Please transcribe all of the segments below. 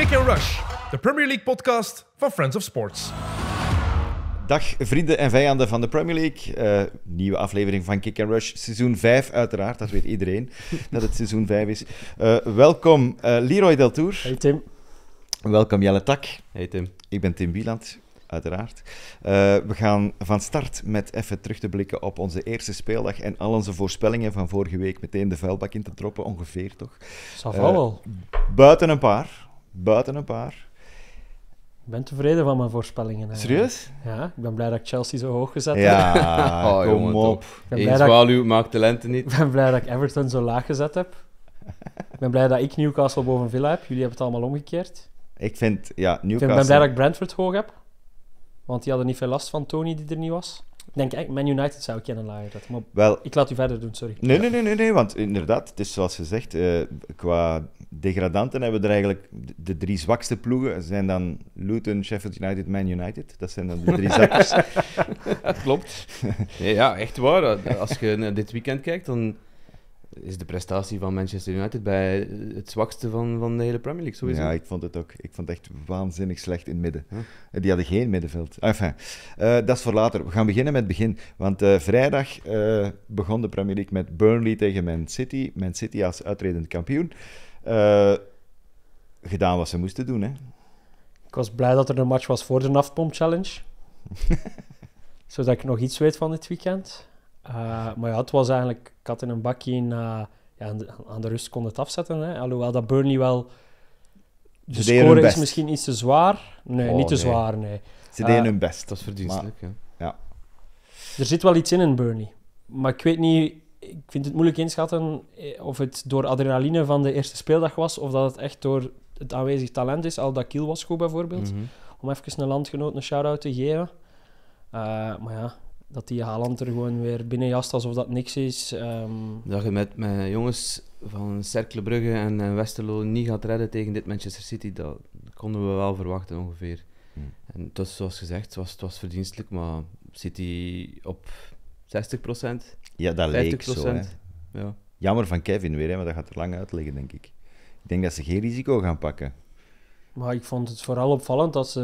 Kick and Rush, de Premier League podcast van Friends of Sports. Dag vrienden en vijanden van de Premier League. Eh, nieuwe aflevering van Kick and Rush, seizoen 5 uiteraard. Dat weet iedereen dat het seizoen 5 is. Eh, welkom eh, Leroy Deltour. Hey Tim. Welkom Jelle Tak. Hey Tim. Ik ben Tim Wieland uiteraard. we gaan van start met even terug te blikken op onze eerste speeldag en al onze voorspellingen van vorige week meteen de vuilbak in te droppen, ongeveer toch? Dat wel. Buiten een paar buiten een paar. Ik ben tevreden van mijn voorspellingen. Eh. Serieus? Ja, ik ben blij dat ik Chelsea zo hoog gezet heb. Ja, oh, kom jongen, op. Eén zwaluw maakt talenten niet. Ik ben blij dat ik Everton zo laag gezet heb. Ik ben blij dat ik Newcastle boven Villa heb. Jullie hebben het allemaal omgekeerd. Ik vind, ja, Newcastle... Ik ben blij dat ik Brentford hoog heb. Want die hadden niet veel last van Tony die er niet was denk ik, Man United zou ik kennen lager Maar Wel, ik laat u verder doen, sorry. Nee, nee, nee, nee, nee want inderdaad, het is zoals gezegd, uh, qua degradanten hebben we er eigenlijk de drie zwakste ploegen. zijn dan Luton, Sheffield United, Man United. Dat zijn dan de drie zakkers. dat klopt. ja, echt waar. Als je dit weekend kijkt, dan is de prestatie van Manchester United bij het zwakste van, van de hele Premier League, sowieso. Ja, ik vond het ook. Ik vond het echt waanzinnig slecht in midden. Huh? Eh, die hadden geen middenveld. Ah, enfin, eh, dat is voor later. We gaan beginnen met het begin. Want eh, vrijdag begon de Premier League met Burnley tegen Man City. Man City als uitredend kampioen. gedaan wat ze moesten doen, hè. Ik was blij dat er een match was voor de Naftpomp Challenge. Zodat ik nog iets weet van dit weekend. Eh, maar ja, het was eigenlijk... Ik had in een bakje... In, ja, aan, de, rust kon het afzetten. Hè. Alhoewel dat Burnley wel... De Ze score is misschien iets te zwaar. Nee, oh, niet te zwaar, nee. Ze deden eh, hun best. Dat is verdienstelijk, ja. Er zit wel iets in in Burnley. Maar ik weet niet... Ik vind het moeilijk inschatten eh, of het door adrenaline van de eerste speeldag was, of dat het echt door het aanwezig talent is. Al dat Kiel was goed, bijvoorbeeld. Mhm. Om even een landgenoot een shout-out te geven. maar ja, dat die Haaland er gewoon weer binnenjast alsof dat niks is. Ehm. Dat je met, mijn jongens van Cercle Brugge en, Westerlo niet gaat redden tegen dit Manchester City, dat konden we wel verwachten ongeveer. Hmm. En zoals gezegd, het was, het was verdienstelijk, maar City op 60%. Ja, dat 50%, leek zo. Ja. Jammer van Kevin weer, maar dat gaat er lang uitleggen denk ik. Ik denk dat ze geen risico gaan pakken. Maar ik vond het vooral opvallend dat ze.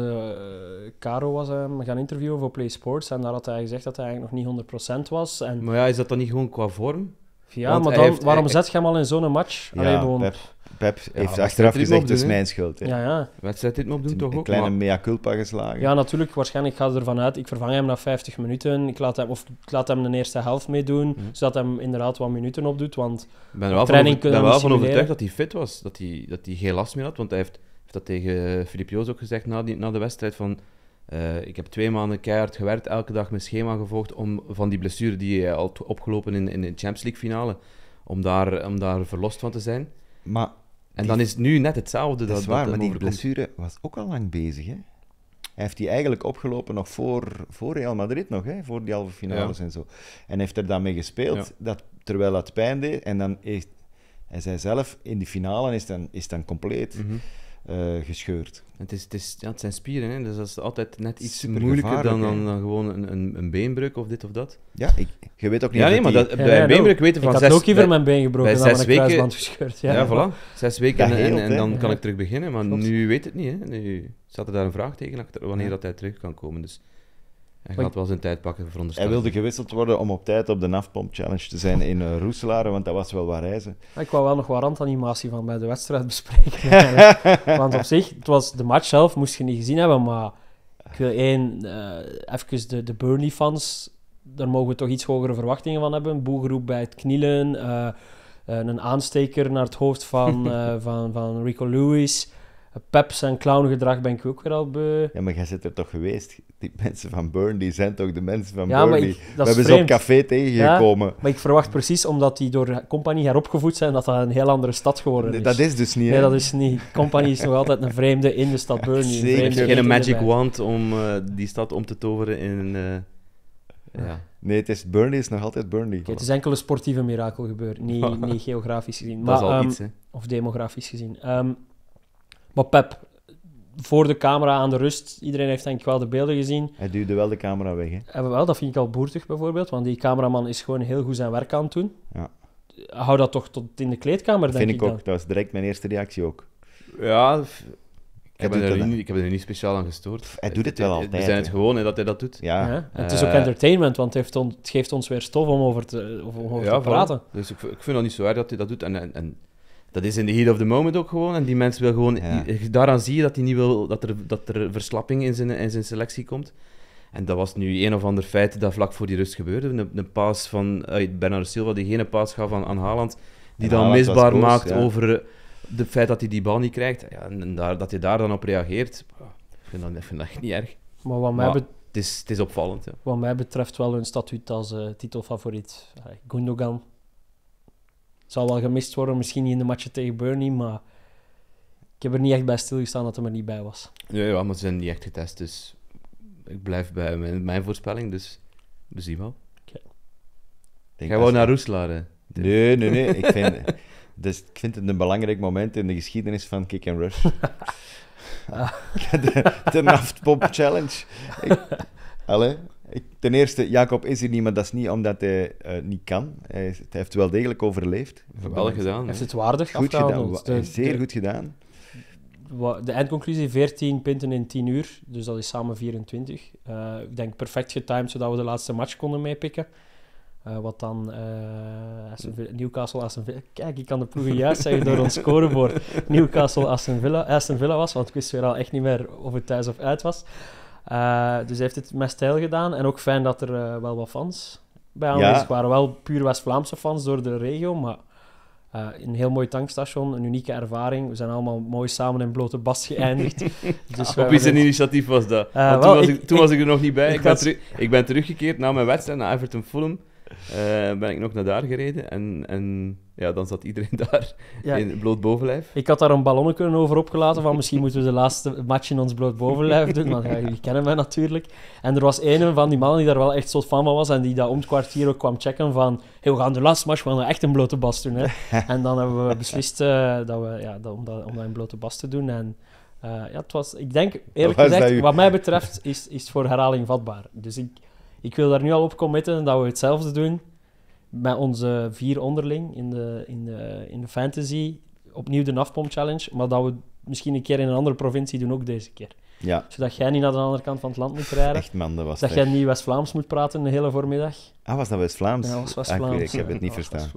Eh, Caro was eh, gaan interviewen voor Play Sports. En daar had hij gezegd dat hij eigenlijk nog niet 100% was. En... Maar ja, is dat dan niet gewoon qua vorm? Ja, maar dan, waarom zet je hem al in zo'n match? Ja, Pep, Pep heeft achteraf gezegd, het is mijn schuld. Hè? Ja, ja. Wat zet dit me doen? toch een ook? Een kleine maar... mea culpa geslagen. Ja, natuurlijk. Waarschijnlijk gaat ik ervan uit, ik vervang hem na 50 minuten. Ik laat hem, of ik laat hem de eerste helft meedoen, hm. zodat hij inderdaad wat minuten opdoet. Want ik ben er wel, van, wel van overtuigd dat hij fit was. Dat hij, dat hij geen last meer had, want hij heeft heeft dat tegen Filip Joos ook gezegd na, na de wedstrijd. Van, eh, ik heb twee maanden keihard gewerkt, elke dag mijn schema gevolgd om van die blessure die hij had opgelopen in, in de Champions League finale, om daar, om daar verlost van te zijn. Maar en dan is nu net hetzelfde. Dat, is waar, maar die blessure was ook al lang bezig. Hè? Hij heeft die eigenlijk opgelopen nog voor, voor Real Madrid, nog, hè? voor die halve finales en zo. En heeft er daarmee gespeeld, dat, terwijl dat pijn deed. En dan hij zei zelf, in die finale is dan, is dan compleet. Mhm. Eh, gescheurd. Het, is, het, is, ja, het zijn spieren, hè? dus dat is altijd net iets moeilijker dan, dan, gewoon een, een, een, beenbreuk of dit of dat. Ja, ik, je weet ook niet. Ja, nee, maar dat, bij een beenbreuk weten van zes. weken. Ik had ook liever mijn been gebroken, bij zes weken, gescheurd. Ja, ja voilà. Zes weken en, en, dan kan ik terug beginnen. Maar nu weet het niet. Hè? Nu zat er daar een tegen achter wanneer dat hij terug kan komen. Dus hij gaat wel zijn tijd pakken, Hij wilde gewisseld worden om op tijd op de NAFPomp Challenge te zijn in uh, want dat was wel waar reizen. Ik wou wel nog wat randanimatie van bij de wedstrijd bespreken. want op zich, het was de match zelf moest je niet gezien hebben, maar ik wil één, eh, even de, de Burnley-fans, daar mogen we toch iets hogere verwachtingen van hebben. boegroep bij het knielen, eh, een aansteker naar het hoofd van, van, van Rico Lewis peps en clowngedrag ben ik ook weer al beu. Ja, maar jij zit er toch geweest? Die mensen van Burn, die zijn toch de mensen van ja, We hebben vreemd. ze op café tegengekomen. Ja, maar ik verwacht precies, omdat die door Compagnie heropgevoed zijn, dat dat een heel andere stad geworden is. dat is dus niet, hè? dat is niet. Compagnie is nog altijd een vreemde in de stad Burn. Zeker. Geen magic wand om eh, die stad om te toveren in... Eh, ja. Nee, het is Burnley is nog altijd Burnley. het is enkel een sportieve mirakel gebeurd, niet, niet geografisch gezien. Maar, dat is ehm, iets, Of demografisch gezien. Ehm, maar Pep, voor de camera aan de rust, iedereen heeft denk ik wel de beelden gezien. Hij duwde wel de camera weg, hè? wel, dat vind ik al boertig bijvoorbeeld, want die cameraman is gewoon heel goed zijn werk aan het doen. Ja. Hou dat toch tot in de kleedkamer, dat vind ik, ook. Dat was direct mijn eerste reactie ook. Ja, ik heb, er niet, ik heb, er niet, speciaal aan gestoord. hij doet het, wel altijd. We zijn het gewoon hè, dat hij dat doet. Ja. het is ook eh, entertainment, want het, geeft ons weer stof om over te, om over te praten. Dus ik, ik, vind het niet zo erg dat hij dat doet. en, en dat is in de heat of the moment ook gewoon. En die mensen wil gewoon... Eh, daaraan zie je dat hij niet wil dat er, dat er verslapping in zijn, in zijn selectie komt. En dat was nu een of ander feit dat vlak voor die rust gebeurde. Een, een paas van eh, Bernard Silva, die geen paas gaf aan, Haaland, die dan misbaar maakt over het eh, feit dat hij die bal niet krijgt. Ja, en daar, dat hij daar dan op reageert, ik vind dat, ik dat echt niet erg. Maar wat mij het, is, het is opvallend. Ja. Wat mij betreft wel hun statuut als titelfavoriet. Gundogan, het zal wel gemist worden, misschien niet in de matchen tegen Burnie, maar ik heb er niet echt bij stilgestaan dat hij er niet bij was. Nee, ja maar ze zijn niet echt getest, dus ik blijf bij mijn, mijn voorspelling, dus we zien wel. Okay. Jij wou naar Roes hè? Nee, nee, nee. ik, vind, dus, ik vind het een belangrijk moment in de geschiedenis van Kick and Rush. de, Naftpop Challenge. Hallo ten eerste, Jacob is hier niet, maar dat is niet omdat hij eh, niet kan. Hij, heeft wel degelijk overleefd. Wel gedaan. Hij heeft het waardig goed gedaan. zeer goed gedaan. De eindconclusie, 14 punten in 10 uur. Dus dat is samen 24. Eh, ik denk perfect getimed, zodat we de laatste match konden meepikken. Eh, wat dan Aston Villa, Newcastle Aston Villa. Kijk, ik kan de ploegen juist zeggen door ons scorebord. Newcastle Aston Villa, Aston Villa was, want ik wist weer al echt niet meer of het thuis of uit was. Eh, dus hij heeft het met stijl gedaan. En ook fijn dat er eh, wel wat fans bij aanwezig ja. waren. Wel puur West-Vlaamse fans door de regio, maar eh, een heel mooi tankstation, een unieke ervaring. We zijn allemaal mooi samen in blote bas geëindigd. dus ja, op wie initiatief was dat? toen was ik, toen was ik er nog niet bij. Ik, ben ik ben teruggekeerd na mijn wedstrijd naar Everton Fulham. Eh, ben ik nog naar daar gereden en, en ja, dan zat iedereen daar ja. in bloot bovenlijf. Ik had daar een ballonnetje over opgelaten van misschien moeten we de laatste match in ons bloot bovenlijf doen, want jullie kennen mij natuurlijk. En er was een van die mannen die daar wel echt zo fan van was en die dat om het kwartier ook kwam checken van hey, we gaan de laatste match, we gaan echt een blote bas doen. Hè. En dan hebben we beslist eh, dat we, ja, dat, om, dat, om dat in blote bas te doen en... Eh, ja, het was, ik denk, eerlijk gezegd, wat mij betreft, is, is het voor herhaling vatbaar. Dus ik, ik wil daar nu al op committen dat we hetzelfde doen met onze vier onderling in de, in de, in de fantasy. Opnieuw de Nafpomp Challenge, maar dat we misschien een keer in een andere provincie doen, ook deze keer. Ja. Zodat jij niet naar de andere kant van het land moet rijden. Echt man, dat was Dat jij niet West-Vlaams moet praten de hele voormiddag. Ah, was dat West-Vlaams? Ja, was ah, West-Vlaams. ik, heb het niet verstaan.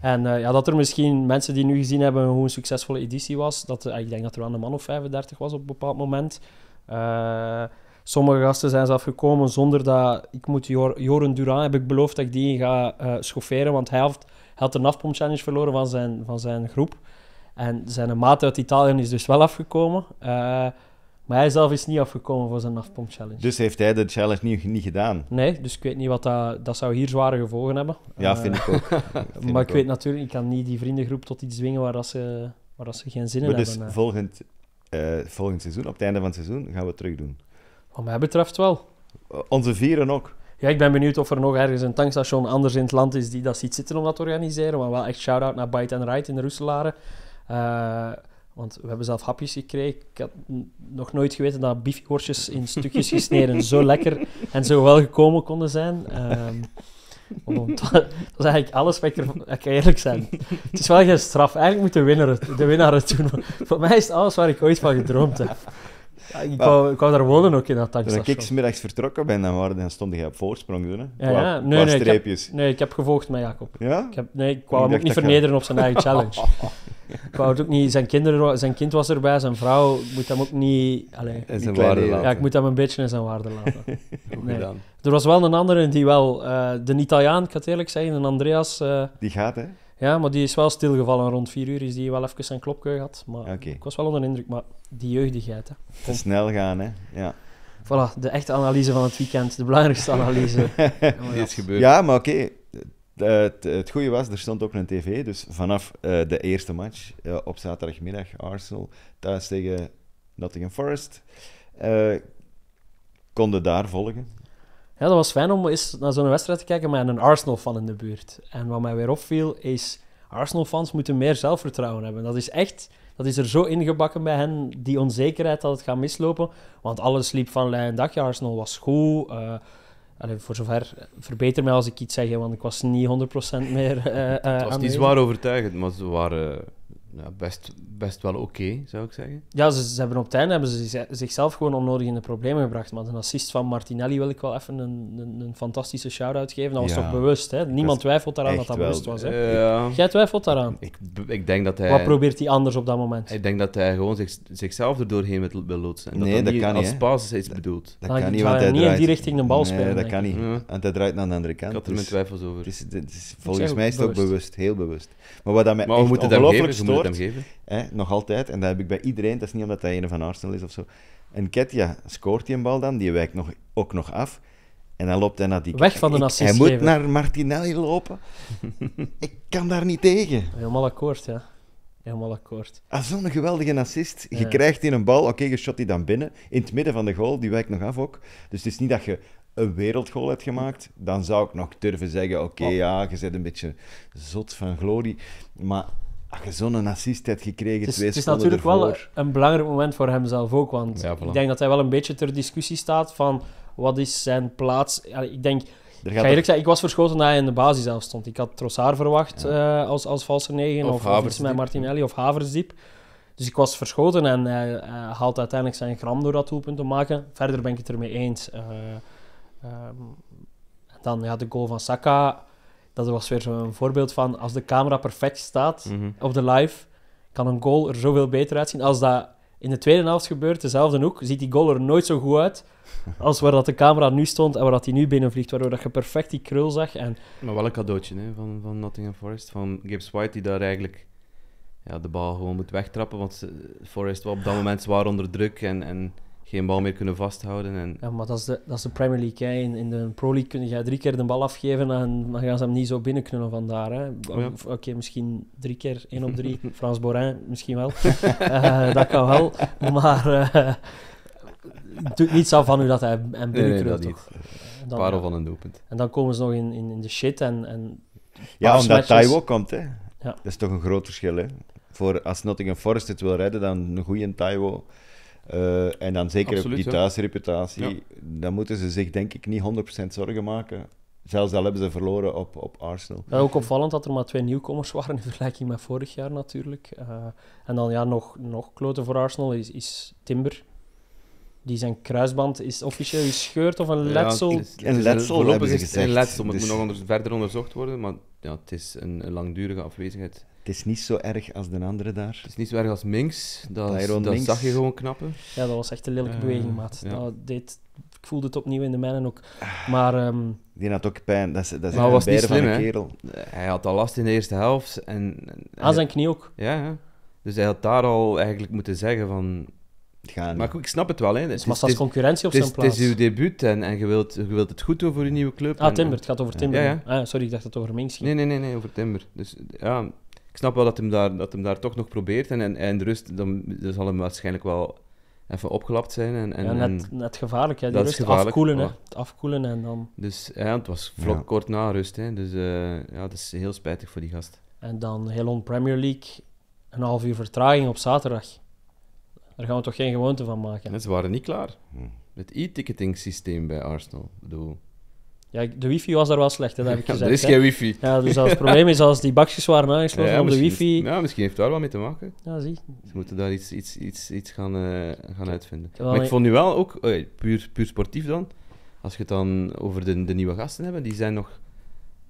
En eh, ja, dat er misschien mensen die nu gezien hebben hoe een succesvolle editie was, dat, eh, ik denk dat er aan een man of 35 was op een bepaald moment. Eh, Sommige gasten zijn zelf gekomen zonder dat... Ik moet Joren Duran, heb ik beloofd dat ik die ga eh, schofferen, want hij had, had een challenge verloren van zijn, van zijn groep. En zijn maat uit Italië is dus wel afgekomen. Eh, maar hij zelf is niet afgekomen voor zijn naphom-challenge. Dus heeft hij de challenge niet, niet gedaan? Nee, dus ik weet niet wat dat... Dat zou hier zware gevolgen hebben. Ja, eh, vind ik ook. maar ik, weet natuurlijk, ik kan niet die vriendengroep tot iets dwingen waar, dat ze, waar dat ze geen zin in dus hebben. Dus volgend, volgend seizoen, op het einde van het seizoen, gaan we het terug doen? Wat mij betreft wel. Eh, onze vieren ook. Ja, ik ben benieuwd of er nog ergens een tankstation anders in het land is die dat ziet zitten om dat te organiseren. Maar wel echt shout-out naar Bite and Ride in de Uh, want we hebben zelf hapjes gekregen. Ik had nog nooit geweten dat biefworstjes in stukjes gesneden zo lekker en zo wel gekomen konden zijn. dat ehm, is eigenlijk alles wat ik er... Ik kan eerlijk zijn. Het is wel geen straf. Eigenlijk moet de winnaar het, de winnaar het doen. Voor mij is het alles waar ik ooit van gedroomd heb. Ja, ik, wou, ik wou daar wonen ook in dat En als ik smiddags vertrokken ben, dan, waren, dan stond jij op voorsprong. Hè? Ja, ja. nee, nee, streepjes. Ik heb, nee, ik heb gevolgd met Jacob. Ja? Ik heb, nee, ik wou hem ook niet vernederen op zijn eigen challenge. ik wou het ook niet... Zijn, kinderen, zijn kind was erbij, zijn vrouw. Ik moet hem ook niet... Allez, in zijn waarde laten. Ja, ik moet hem een beetje in zijn waarde laten. nee. Er was wel een andere die wel... Uh, de Italiaan, ik ga het eerlijk zeggen, een Andreas... Eh, die gaat, hè? Ja, maar die is wel stilgevallen. Rond vier uur is die wel even zijn klopke gehad. Maar ik was wel onder indruk. Maar die jeugdigheid, hè. Te snel gaan, hè. Ja. Voilà, de echte analyse van het weekend. De belangrijkste analyse. die is gebeurd. Ja, maar oké. Eh, het, goede was, er stond ook een tv, dus vanaf eh, de eerste match eh, op zaterdagmiddag, Arsenal thuis tegen Nottingham Forest, uh, konden daar volgen. Ja, dat was fijn om eens naar zo'n wedstrijd te kijken met een Arsenal-fan in de buurt. En wat mij weer opviel is, Arsenal-fans moeten meer zelfvertrouwen hebben. Dat is echt, dat is er zo ingebakken bij hen, die onzekerheid dat het gaat mislopen. Want alles liep van lijn dagje, Arsenal was goed. Eh, voor zover, verbeter mij als ik iets zeg, want ik was niet 100% meer. Uh, het was niet zwaar overtuigend, maar ze waren ja, best, best wel oké, zou ik zeggen. Ja, ze, ze, hebben op het einde hebben ze zichzelf gewoon onnodig in de problemen gebracht. Maar een assist van Martinelli wil ik wel even een, een, een fantastische shout-out geven. Dat was toch bewust, hè? Niemand twijfelt eraan dat dat bewust was, hè? Jij twijfelt daaraan? Ik, ik denk dat hij... Wat probeert hij anders op dat moment? Ik denk dat hij gewoon zich, zichzelf erdoorheen doorheen wil, loodsen. En nee, dat, kan niet, Als basis iets bedoelt. Dat, ah, kan niet, want hij niet in die richting een bal nee, spelen, dat kan niet. Want hij draait naar de andere kant. Ik had er dus mijn twijfels over. volgens mij is het ook bewust, heel bewust. Maar wat dat mij geven. Hè, nog altijd. En dat heb ik bij iedereen. Dat is niet omdat hij een van Arsenal is of zo. En Ketja scoort die een bal dan. Die wijkt nog, ook nog af. En dan loopt hij naar die... Weg van de assist Hij moet naar Martinelli lopen. ik kan daar niet tegen. Helemaal akkoord, ja. Helemaal akkoord. Ah, zo'n geweldige assist. Je krijgt in een bal, oké, je shot die dan binnen. In het midden van de goal, die wijkt nog af ook. Dus het is niet dat je een wereldgoal hebt gemaakt. Dan zou ik nog durven zeggen, oké, oh. ja, je zit een beetje zot van glorie. Maar je zo'n assist hebt gekregen, twee Het is natuurlijk wel een belangrijk moment voor hem zelf ook, want ik denk dat hij wel een beetje ter discussie staat van wat is zijn plaats. ik denk, ik ga ik was verschoten dat hij in de basis zelf stond. Ik had Trossard verwacht eh, als, als valse negen, of, of, of met Martinelli of Haversdiep. Dus ik was verschoten en hij, haalt uiteindelijk zijn gram door dat doelpunt te maken. Verder ben ik het ermee eens. Eh, ehm, dan ja, de goal van Saka dat was weer zo'n voorbeeld van als de camera perfect staat mhm. op de live, kan een goal er zoveel beter uitzien. Als dat in de tweede helft gebeurt, dezelfde hoek, ziet die goal er nooit zo goed uit als waar dat de camera nu stond en waar dat hij nu binnenvliegt vliegt, waardoor dat je perfect die krul zag. En... Maar wel een cadeautje hè, van, van Nottingham Forest, van Gibbs White, die daar eigenlijk ja, de bal gewoon moet wegtrappen, want Forest was op dat moment zwaar onder druk en, en geen bal meer kunnen vasthouden. En... Ja, maar dat is de, dat is de Premier League. Hè. In, in de Pro League kun je drie keer de bal afgeven en dan gaan ze hem niet zo kunnen vandaar. Hè. Oh, oké, misschien drie keer, één op drie. Frans Borin, misschien wel. Eh, dat kan wel. Maar uh, het doet niets af van hoe dat hij hem binnenknult. toch? Eh, parel van een doelpunt. En dan komen ze nog in, in, in de shit. En, en ja, omdat Taiwo komt. Hè. Dat is toch een groot verschil. Hè? Voor, als Nottingham Forest het wil redden, dan een goede Taiwo eh, en dan zeker op die thuisreputatie. Dan moeten ze zich denk ik niet 100% zorgen maken. Zelfs al hebben ze verloren op, op Arsenal. ook opvallend dat er maar twee nieuwkomers waren in vergelijking met vorig jaar natuurlijk. Eh, en dan ja, nog, nog kloten voor Arsenal is, is Timber. Die zijn kruisband is officieel gescheurd of een letsel. Ja, een letsel. het een het moet nog verder onderzocht worden. Maar ja, het is een, een langdurige afwezigheid. Het is niet zo erg als de andere daar. Het is niet zo erg als Minx. Dat, dat zag je gewoon knappen. Ja, dat was echt een lelijke eh, beweging, maat. Dat ik voelde het opnieuw in de mijnen ook. Maar, ehm, Die had ook pijn. Dat is, dat is maar was niet slim, kerel. Hij had al last in de eerste helft. En, en, Aan zijn knie ook. Ja, ja, dus hij had daar al eigenlijk moeten zeggen van gaan. Maar goed, ik snap het wel. Hè. Het is concurrentie op zijn plaats. Het is uw debuut en, en je, wilt, je wilt het goed doen voor uw nieuwe club. Ah, Timber. Het gaat over Timber. Ah, sorry, ik dacht dat het over Minks ging. Nee, nee, nee, nee, over Timber. Dus ja, ik snap wel dat hem daar, dat daar toch nog probeert. En, en, en de rust, dan, dan zal hem waarschijnlijk wel even opgelapt zijn. En, en, ja, net, gevaarlijk, hè? Die rust afkoelen. Hè? Het afkoelen en dan... Dus ja, het was vlak kort na rust. Hè? Dus eh, ja, dat is heel spijtig voor die gast. En dan heel on Premier League, een half uur vertraging op zaterdag. Daar gaan we toch geen gewoonte van maken. Net, ze waren niet klaar. Hm. Het e-ticketing systeem bij Arsenal. Ja, de wifi was daar wel slecht, hè, dat heb ik gezegd. er is geen wifi. Ja, dus als het probleem is als die bakjes waren aangesloten om de wifi... Ja, misschien heeft daar wel mee te maken. Ja, zie. Ze moeten daar iets, iets, iets, iets gaan, eh, gaan uitvinden. maar ik vond nu wel ook, puur, puur sportief dan, als je het dan over de, de nieuwe gasten hebben, die zijn nog,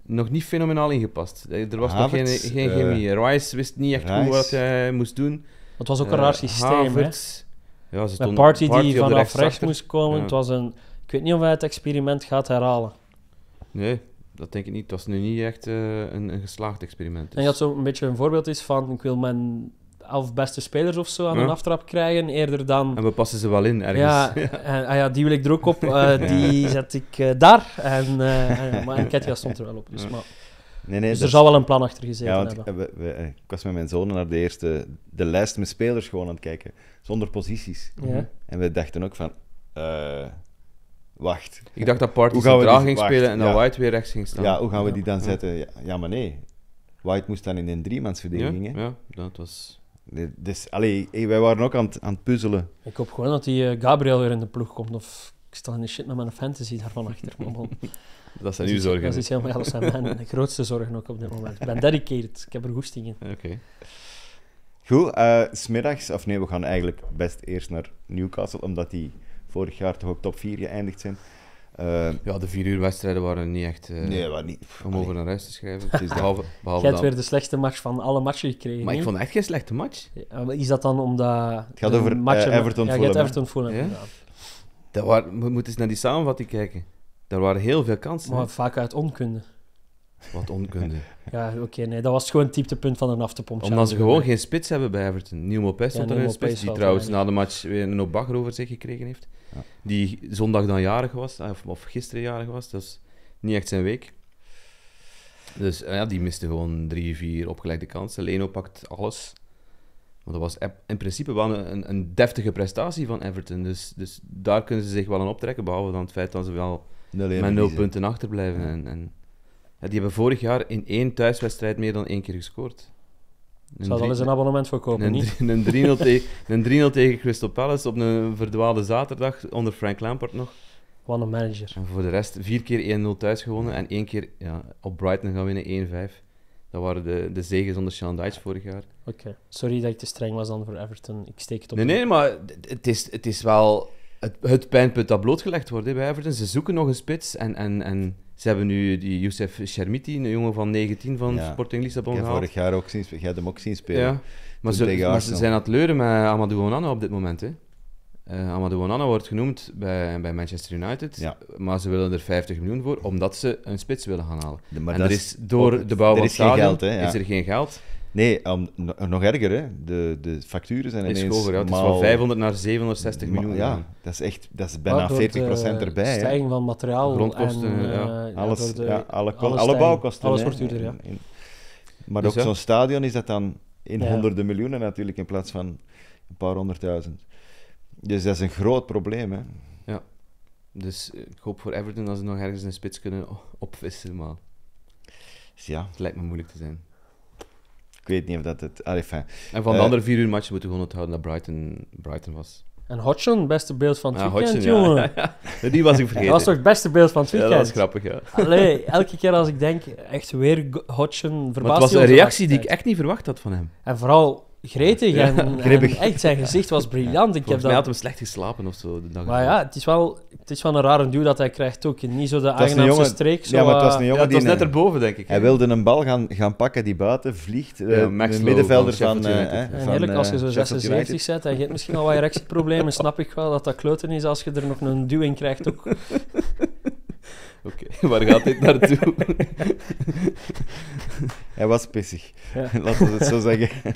nog niet fenomenaal ingepast. Eh, er was Havert, ah, nog geen, geen chemie. Uh, Rice wist niet echt goed wat hij moest doen. Het was ook een eh, raar systeem. hè? Ja, Met party, die vanaf rechts, moest komen. Het was een, ik weet niet of hij het experiment gaat herhalen. Nee, dat denk ik niet. Het was nu niet echt eh, een, een, geslaagd experiment. Dus. En dat zo een beetje een voorbeeld is van: ik wil mijn elf beste spelers of zo aan een aftrap krijgen, eerder dan. En we passen ze wel in ergens. Ja, en, ah ja die wil ik er ook op. Eh, die zet ik daar. En, ah maar en Ketja stond er wel op. Dus, maar... Nee, dus er zou wel een plan achter gezeten ja, hebben. We, we, eh, ik was met mijn zonen naar de eerste de lijst met spelers gewoon aan het kijken, zonder posities. Ja. Mhm. En we dachten ook van, eh, wacht. Ik dacht dat Party centraal ging spelen en dat White weer rechts ging staan. Ja, hoe gaan we die dan zetten? Ja, maar nee. White moest dan in een driemansverdeling. Ja, ja dat was... Dus allee, wij waren ook aan het, aan het puzzelen. Ik hoop gewoon dat die eh, Gabriel weer in de ploeg komt of ik sta in de shit met mijn fantasy daarvan achter. Maar dat zijn dus uw zorgen. Dat is helemaal, alles aan mijn grootste zorgen ook op dit moment. Ik ben dedicated, ik heb er goesting in. Oké. Goed, uh, eh, smiddags, of nee, we gaan eigenlijk best eerst naar Newcastle, omdat die vorig jaar toch ook top 4 geëindigd zijn. Eh, ja, de vier uur wedstrijden waren niet echt eh, nee, waren niet. om over een reis te schrijven. je behalve, hebt weer de slechtste match van alle matchen gekregen. Maar ik vond echt geen slechte match. is dat dan omdat... Het gaat over matchen, uh, Everton voelen? Ja, Everton Ja? Dat waren, we moeten eens naar die samenvatting kijken. Daar waren heel veel kansen. Maar vaak uit onkunde. Wat onkunde. ja, oké, nee, dat was gewoon het dieptepunt van een pompen. Omdat ze gewoon geen spits hebben bij Everton. Nieuw Pest er een spits, die trouwens na de match weer een op over zich gekregen heeft. Die zondag dan jarig was, of, of gisteren jarig was. Dat is niet echt zijn week. Dus eh, ja, die miste gewoon drie, vier opgelegde kansen. Leno pakt alles. Want dat was in principe wel een, een deftige prestatie van Everton. Dus, dus daar kunnen ze zich wel aan optrekken, behalve dan het feit dat ze wel met nul punten achterblijven. En, en die hebben vorig jaar in één thuiswedstrijd meer dan één keer gescoord. Een Zou er eens een abonnement voor kopen, een, niet? Een 3-0 tegen, Crystal Palace op een verdwaalde zaterdag onder Frank Lampard nog. Wat een manager. En voor de rest vier keer 1-0 thuis gewonnen en één keer ja, op Brighton gaan winnen 1-5. Dat waren de, de zegens zonder Sean vorig jaar. Oké. Sorry dat ik te streng was dan voor Everton. Ik steek het op. Nee, nee, maar het is, het is wel het, het pijnpunt dat blootgelegd wordt bij Everton. Ze zoeken nog een spits en, en, en ze hebben nu die Youssef Shermiti, een jongen van 19 van Sporting Lissabon gehaald. vorig jaar ook zien, jij hem ook zien spelen. Maar, ze, maar ze, zijn aan het leuren met Amadou Onana op dit moment. Hè uh, Amadou Onana wordt genoemd bij, bij Manchester United, maar ze willen er 50 miljoen voor, omdat ze een spits willen gaan halen. en er is, door de bouw van stadion is er geen geld. Nee, nog erger, hè. De, de facturen zijn is Hoger, ja. Het is van 500 naar 760 miljoen. Ja, dat is echt dat is bijna door 40% erbij. De stijging van materiaal grondkosten, eh, ja. alles, ja, alle, alle, alle bouwkosten. wordt duurder, maar dus ook zo'n stadion is dat dan in honderden miljoenen natuurlijk, in plaats van een paar honderdduizend. Dus dat is een groot probleem. Hè? Ja. Dus eh, ik hoop voor Everton dat ze nog ergens een spits kunnen opvissen. Maar dus ja. het lijkt me moeilijk te zijn. Ik weet niet of dat het. Allee, ah, fijn. En van de eh, andere vier uur match moeten we gewoon onthouden dat Brighton, Brighton was. En Hodgson, beste beeld van het ah, weekend, Hodgson, jongen. Die was ik vergeten. Dat was toch het beste beeld van het weekend? Ja, dat is grappig, ja. Allee, elke keer als ik denk, echt weer Hodgson, verbaasd Maar het was een reactie die ik echt niet verwacht had van hem. En vooral gretig en, echt zijn gezicht was briljant. Ik heb dat... had hem slecht geslapen of zo. De dag maar ja, het is, wel, het is wel een rare duw dat hij krijgt ook. Niet zo de aangenaamste streek. ja, maar het was, eh, een jongen ja, het net erboven, denk ik. Hij wilde een bal gaan, gaan pakken die buiten vliegt. Eh, Max de middenvelder van... Eh, van, eerlijk, als je zo 76 zet, hij geeft misschien al wat erectieproblemen. snap ik wel dat dat kloten is als je er nog een duw in krijgt ook. Oké, waar gaat dit naartoe? Hij was pissig, ja. laten we het zo zeggen.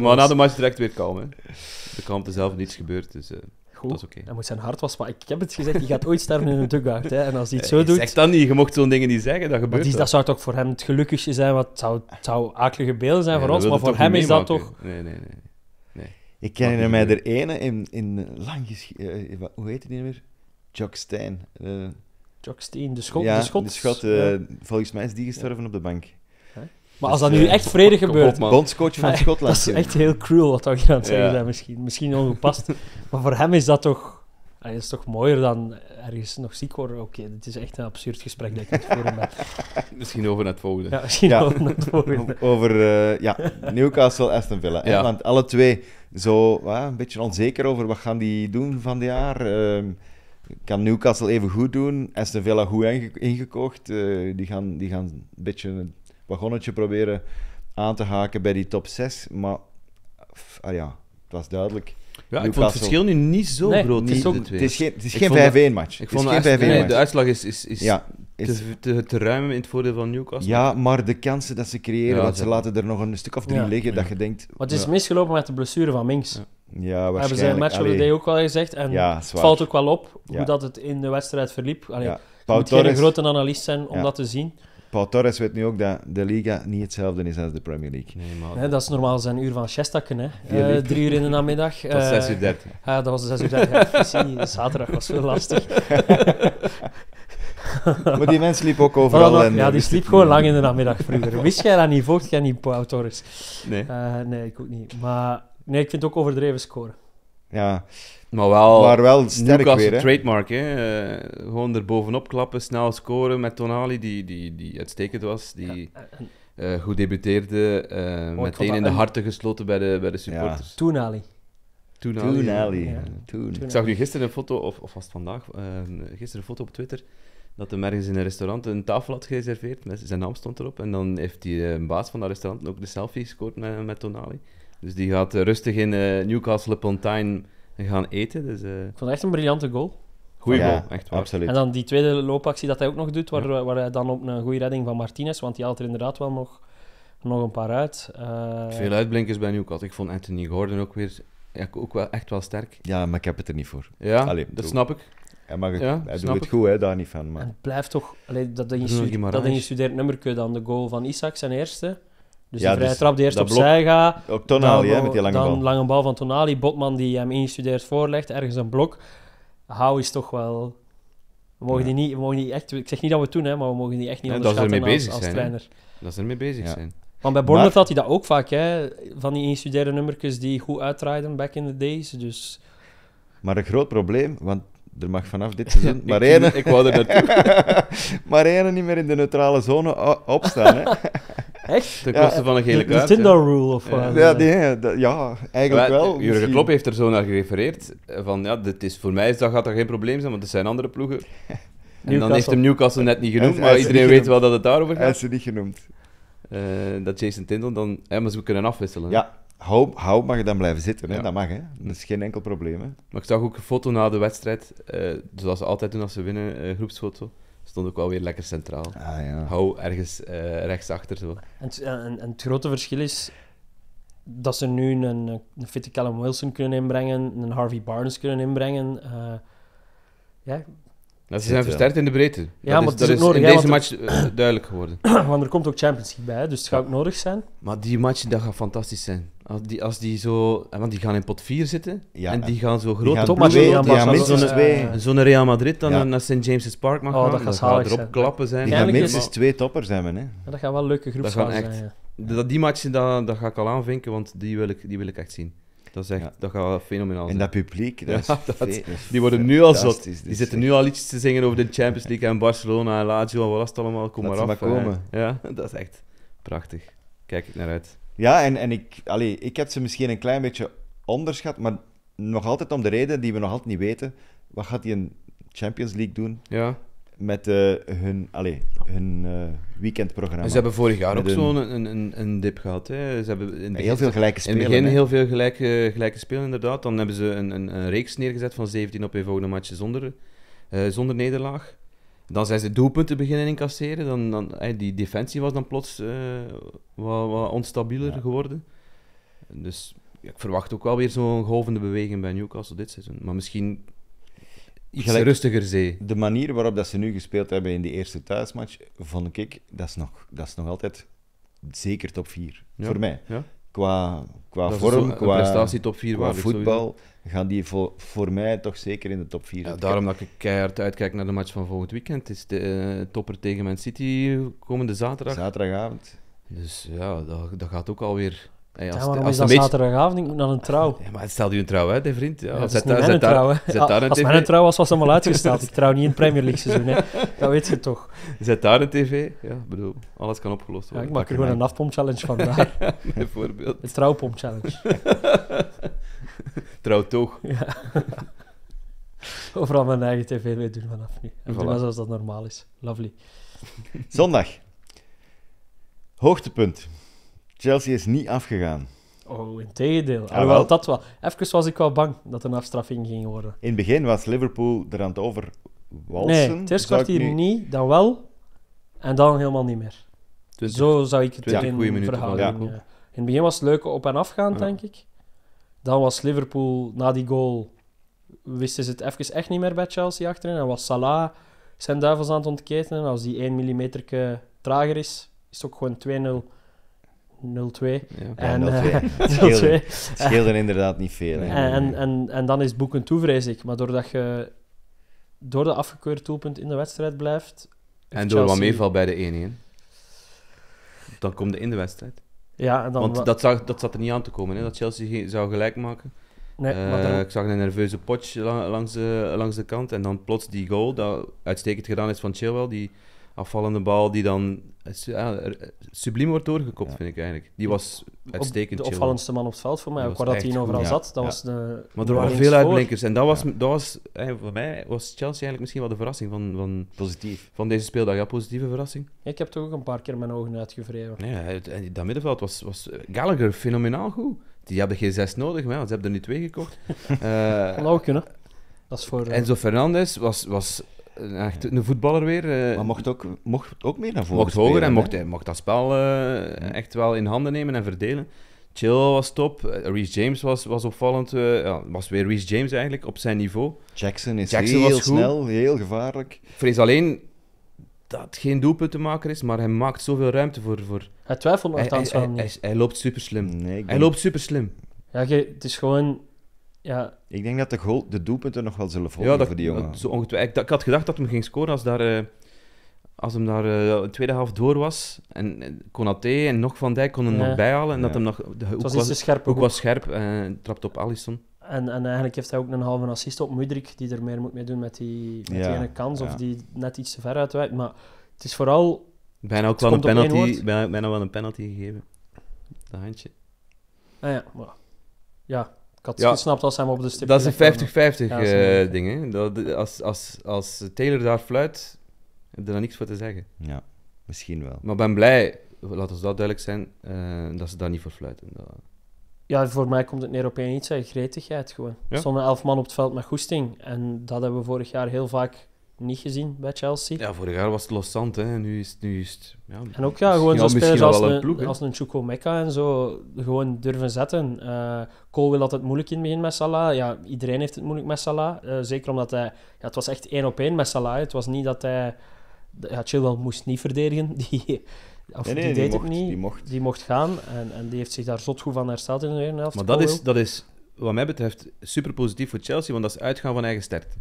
maar na de match direct weer kalm. Hè. De kalmte zelf niets gebeurd, dus... Eh, dat is oké. moet zijn hart was, ik heb het gezegd, hij gaat ooit sterven in een dugout. Hè. En als hij het zo doet... Zeg niet, je mocht zo'n dingen niet zeggen, dat gebeurt Dat zou toch voor hem het gelukkigste zijn, Wat het zou, het zou akelige beelden zijn voor ons, maar voor hem is dat toch... Nee, nee, nee. nee. Ik herinner mij er ene in, in lang... Eh, eh, hoe heet die nu weer? Jock Stein de schot. Ja, de schot, de schot eh, volgens mij is die gestorven op de bank. Maar als dat dus, nu eh, echt vrede gebeurt... Bondscoach van Schotland. Dat is echt heel cruel wat dat je aan het zeggen zijn. Misschien, misschien ongepast. maar voor hem is dat toch... Dat is toch mooier dan ergens nog ziek worden. Oké, dit is echt een absurd gesprek dat ik het hem ben. Misschien over het volgende. Ja, misschien over het volgende. Over eh, ja, Newcastle, Aston Villa. Ja. Want alle twee zo uh, een beetje onzeker over wat gaan die doen van dit jaar. Ehm, kan Newcastle even goed doen. Aston Villa goed ingekocht. Eh, die, gaan, die gaan een beetje een wagonnetje proberen aan te haken bij die top 6. Maar ah ja, het was duidelijk. Ja, ik vond het verschil nu niet zo groot. Niet, het, is geen, het is geen 5-1 match. het is geen 5-1 De uitslag is, is, is, ja, is te, te, ruim in het voordeel van Newcastle. Ja, maar de kansen dat ze creëren, ja, dat ze laten er nog een stuk of drie liggen, dat je denkt... Wat is misgelopen met de blessure van Minks. Ja, Hebben ze in Match of the Day ook wel gezegd. En het valt ook wel op hoe dat het in de wedstrijd verliep. Allee, ja. Paul moet Torres... geen grote analist zijn om dat te zien. Paul Torres weet nu ook dat de Liga niet hetzelfde is als de Premier League. dat is normaal zijn uur van Shestakken, hè. Eh, drie uur in de namiddag. 6 uur eh, Ja, dat was 6 uur zaterdag was veel lastig. maar die mens liep ook overal. en, ja, eh, die sliep gewoon lang in de namiddag vroeger. Wist jij dat niet? Vocht jij niet, Paul Torres? Nee. nee, ik ook niet. Maar Nee, ik vind het ook overdreven scoren. Ja. Maar wel, maar wel sterk Newcastle trademark. Hè? Eh, gewoon er bovenop klappen, snel scoren met Tonali, die, die, die uitstekend was. Die eh, goed debuteerde. Eh, oh, meteen in de harten gesloten bij de, bij de supporters. Ja. Tonali. Tonali. Ik zag nu gisteren een foto, of, of was het vandaag, gisteren een foto op Twitter dat hem ergens in een restaurant een tafel had gereserveerd. zijn naam stond erop. En dan heeft die uh, baas van dat restaurant ook de selfie gescoord met, met Tonali. Dus die gaat eh, rustig in eh, Newcastle upon gaan eten. Dus, eh. Ik vond het echt een briljante goal. Goeie goal, echt Absoluut. En dan die tweede loopactie dat hij ook nog doet, waar, waar hij dan op een goede redding van Martinez, want die haalt er inderdaad wel nog, nog een paar uit. Veel uitblinkers bij Newcastle. Ik vond Anthony Gordon ook weer ook wel, echt wel sterk. Ja, maar ik heb het er niet voor. Ja, dat snap ik. Ja, maar ja, hij doet het goed, hè, daar niet van. Maar... het blijft toch... dat, in je, studeert, nummer dan de goal van Isaac, zijn eerste... Dus ja, die dus die eerst opzij blok, gaat. Ook Tonali, dan, met die lange dan bal. lange bal van Tonali. Botman die hem ingestudeerd voorlegt, ergens een blok. Hou is toch wel... We mogen, die niet, mogen die echt... Ik zeg niet dat we toen, doen, hè, maar we mogen die echt niet onderschatten als, zijn, trainer. Dat ze ermee bezig zijn. Want bij Bournemouth had hij dat ook vaak, hè. Van die ingestudeerde nummertjes die goed uitrijden back in the days. Dus... Maar een groot probleem, want er mag vanaf dit seizoen ik, maar Ik wou er naartoe. maar niet meer in de neutrale zone opstaan, hè. Echt? De kosten van een gele kaart. rule of wat? Ja, eh. ja eigenlijk wel. Jurgen Klopp heeft er zo naar gerefereerd. Eh, van ja, dit is, voor mij is, dat gaat dat geen probleem zijn, want er zijn andere ploegen. En dan heeft hem Newcastle net niet genoemd, maar iedereen weet wel dat het daarover gaat. Hij is ze niet genoemd. Eh, dat Jason Tindall dan... Ja, maar ze kunnen afwisselen. Ja, hou, hou mag dan blijven zitten. Hè? Ja. Dat mag, hè. Dat is geen enkel probleem. Hè? Maar ik zag ook een foto na de wedstrijd, zoals ze altijd doen als ze winnen, uh, groepsfoto stond ook wel weer lekker centraal. Ah, ja. Hou ergens rechts rechtsachter. Zo. En, eh, en, en, het grote verschil is dat ze nu een, een, fitte Callum Wilson kunnen inbrengen, een Harvey Barnes kunnen inbrengen. Eh, ja, dat ze zijn versterkt in de breedte. Ja, dat maar is, is in deze match eh, duidelijk geworden. want er komt ook Champions League bij, dus het gaat ook nodig zijn. Maar die match dat gaat fantastisch zijn. Als die, als die zo... Eh, want die gaan in pot 4 zitten. en die gaan zo groot. gaan Ja, twee. Zo'n Real Madrid dan naar St. James's Park mag oh, gaan. Dat, gaat erop klappen zijn. minstens twee toppers hebben. Hè. dat gaan wel leuke groepen zijn. dat, die matchen dat ga ik al aanvinken, want die wil ik, die wil ik echt zien. Dat is echt, dat gaat wel fenomenaal zijn. En dat publiek, dat, die worden nu al zot. Die dus, zitten eh. nu al iets te zingen over de Champions League en Barcelona en Lazio en wat was het allemaal, kom maar af. Maar komen. Ja, dat is echt prachtig. Kijk ik naar uit. Ja, en, en ik, allee, ik heb ze misschien een klein beetje onderschat, maar nog altijd om de reden die we nog altijd niet weten. Wat gaat die een Champions League doen? Ja met eh, hun, allez, hun eh, weekendprogramma. Ze hebben vorig jaar ook zo'n een, een, een, dip gehad. Hè. Ze hebben in heel veel gelijke spelen. In het begin heel veel gelijke, gelijke spelen, inderdaad. Dan hebben ze een, een, een reeks neergezet van 17 op een matchen zonder, eh, zonder nederlaag. Dan zijn ze doelpunten beginnen incasseren. Dan, dan, die defensie was dan plots wat, wat, onstabieler geworden. Dus ja, ik verwacht ook wel weer zo'n golvende beweging bij Newcastle dit seizoen. Maar misschien rustiger zee. De manier waarop dat ze nu gespeeld hebben in die eerste thuismatch, vond ik, dat is nog, dat is nog altijd zeker top 4. Voor mij. Ja. Qua, qua vorm, qua, prestatie top 4 voetbal, gaan die voor, voor mij toch zeker in de top 4. Ja, daarom dat ik keihard uitkijk naar de match van volgend weekend. Het is de eh, topper tegen Man City komende zaterdag. Zaterdagavond. Dus ja, dat, dat gaat ook alweer als, ja, waarom als is dat zaterdagavond? Ik moet naar een ah, trouw. Ja, maar stel je een trouw uit, hè, vriend. Ja, zet daar, zet trouw, daar, zet daar een als mijn trouw was, was allemaal uitgesteld. ik trouw niet in Premier League seizoen, hè. dat weet je toch. Zet daar een tv. Ja, bedoel, alles kan opgelost worden. ik maak er gewoon een afpomp-challenge van Bijvoorbeeld. Een trouwpomp-challenge. trouw toch. Ja. Overal mijn eigen tv mee doen vanaf nu. En voilà. doen zoals dat normaal is. Lovely. Zondag. Hoogtepunt. Chelsea is niet afgegaan. Oh, in tegendeel. deel. Ah, Alhoewel, dat wel. Even was ik wel bang dat er een afstraffing ging worden. In het begin was Liverpool er aan het overwalsen. Nee, het eerste kwartier niet, dan wel. En dan helemaal niet meer. Zo zou ik het in verhouding... Ja. In het begin was het leuk op en afgaan, denk ik. Dan was Liverpool, na die goal, wisten ze het even echt niet meer bij Chelsea achterin. En was Salah zijn duivels aan het ontketenen. Als die 1 mm trager is, is het ook gewoon 2-0 0-2. Ja, 0 eh, Het scheelde inderdaad niet veel. Hè. En, en, en, dan is boeken toe, vrees ik. Maar doordat je door de afgekeurde doelpunt in de wedstrijd blijft... En door wat meeval bij de 1-1. Dan komt de in de wedstrijd. Ja, dan... Want dat, zag, dat zat er niet aan te komen, hè, dat Chelsea zou gelijk maken. Nee, eh, Ik zag een nerveuze potje langs, de, langs de kant. En dan plots die goal, dat uitstekend gedaan is van Chilwell, die afvallende bal die dan eh, sublim ah, eh, subliem wordt doorgekopt, vind ik eigenlijk. Die was uitstekend. de opvallendste man op het veld voor mij, ook dat hij overal zat. Dat was de, maar er waren veel uitblinkers. En dat was, dat was eh, voor mij was Chelsea eigenlijk misschien wel de verrassing van, van, Positief. van deze speeldag. Ja, positieve verrassing. Ik heb toch ook een paar keer mijn ogen uitgevreven. Ja, dat middenveld was, was Gallagher fenomenaal goed. Die hebben geen zes nodig, maar, ze hebben er nu twee gekocht. uh, dat kunnen. Dat is voor, uh... Enzo Fernandez was, was eh, echt een voetballer weer. Eh. maar mocht ook, mocht ook meer naar voren Mocht hoger en mocht, hij, mocht dat spel eh, hm. echt wel in handen nemen en verdelen. Chill was top. Reese James was, was opvallend. ja, was weer Reese James eigenlijk, op zijn niveau. Jackson is Jackson heel was snel, heel gevaarlijk. Ik vrees alleen dat geen doelpuntenmaker is, maar hij maakt zoveel ruimte voor... voor... Hij twijfelt nog aan hij, hij, loopt super slim. hij loopt super slim. Ja, het is gewoon ja. Ik denk dat de, goal, de doelpunten nog wel zullen volgen voor die jongen. Zo ongetwijfeld. Ik, had gedacht dat hem ging scoren als, daar, eh, als hem daar eh, de tweede helft door was. En Konaté en nog Van Dijk konden nog bijhalen. En dat hem nog, de was, scherp, hoek eh, was scherp en trapt op Allison. En, en eigenlijk heeft hij ook een halve assist op Mudrik, die er meer moet mee doen met die, met die ene kans. Of die net iets te ver uitwijkt. Maar het is vooral... Bijna ook wel een penalty, bijna, wel een penalty gegeven. Dat handje. Ah ja, Ja, ik had het gesnapt als hij hem op de stip Dat is een 50-50 ja, eh, ding. Hè? Dat, als, als, als Taylor daar fluit, heb je daar niks voor te zeggen. Ja, misschien wel. Maar ben blij, laten we dat duidelijk zijn, eh, dat ze daar niet voor fluiten. Ja, voor mij komt het neer op één iets, hè, gretigheid gewoon. Ja? Er elf man op het veld met goesting. En dat hebben we vorig jaar heel vaak niet gezien bij Chelsea. Ja, vorig jaar was het Los Santos nu is het... Nu is ja, en ook ja, gewoon zo'n spelers als een, als een Chuko Mecca en zo gewoon durven zetten. Uh, Cole wil altijd moeilijk in het begin met Salah. Ja, iedereen heeft het moeilijk met Salah. Eh, zeker omdat hij... Ja, het was echt één op één met Salah. Het was niet dat hij... Ja, Chilwell moest niet verdedigen. Die, of, nee, die, deed mocht, het niet. Die mocht. die mocht. gaan. En, en die heeft zich daar zot goed van hersteld in de eerste helft. Maar dat is, dat is, wat mij betreft, super positief voor Chelsea, want dat is uitgaan van eigen sterkte.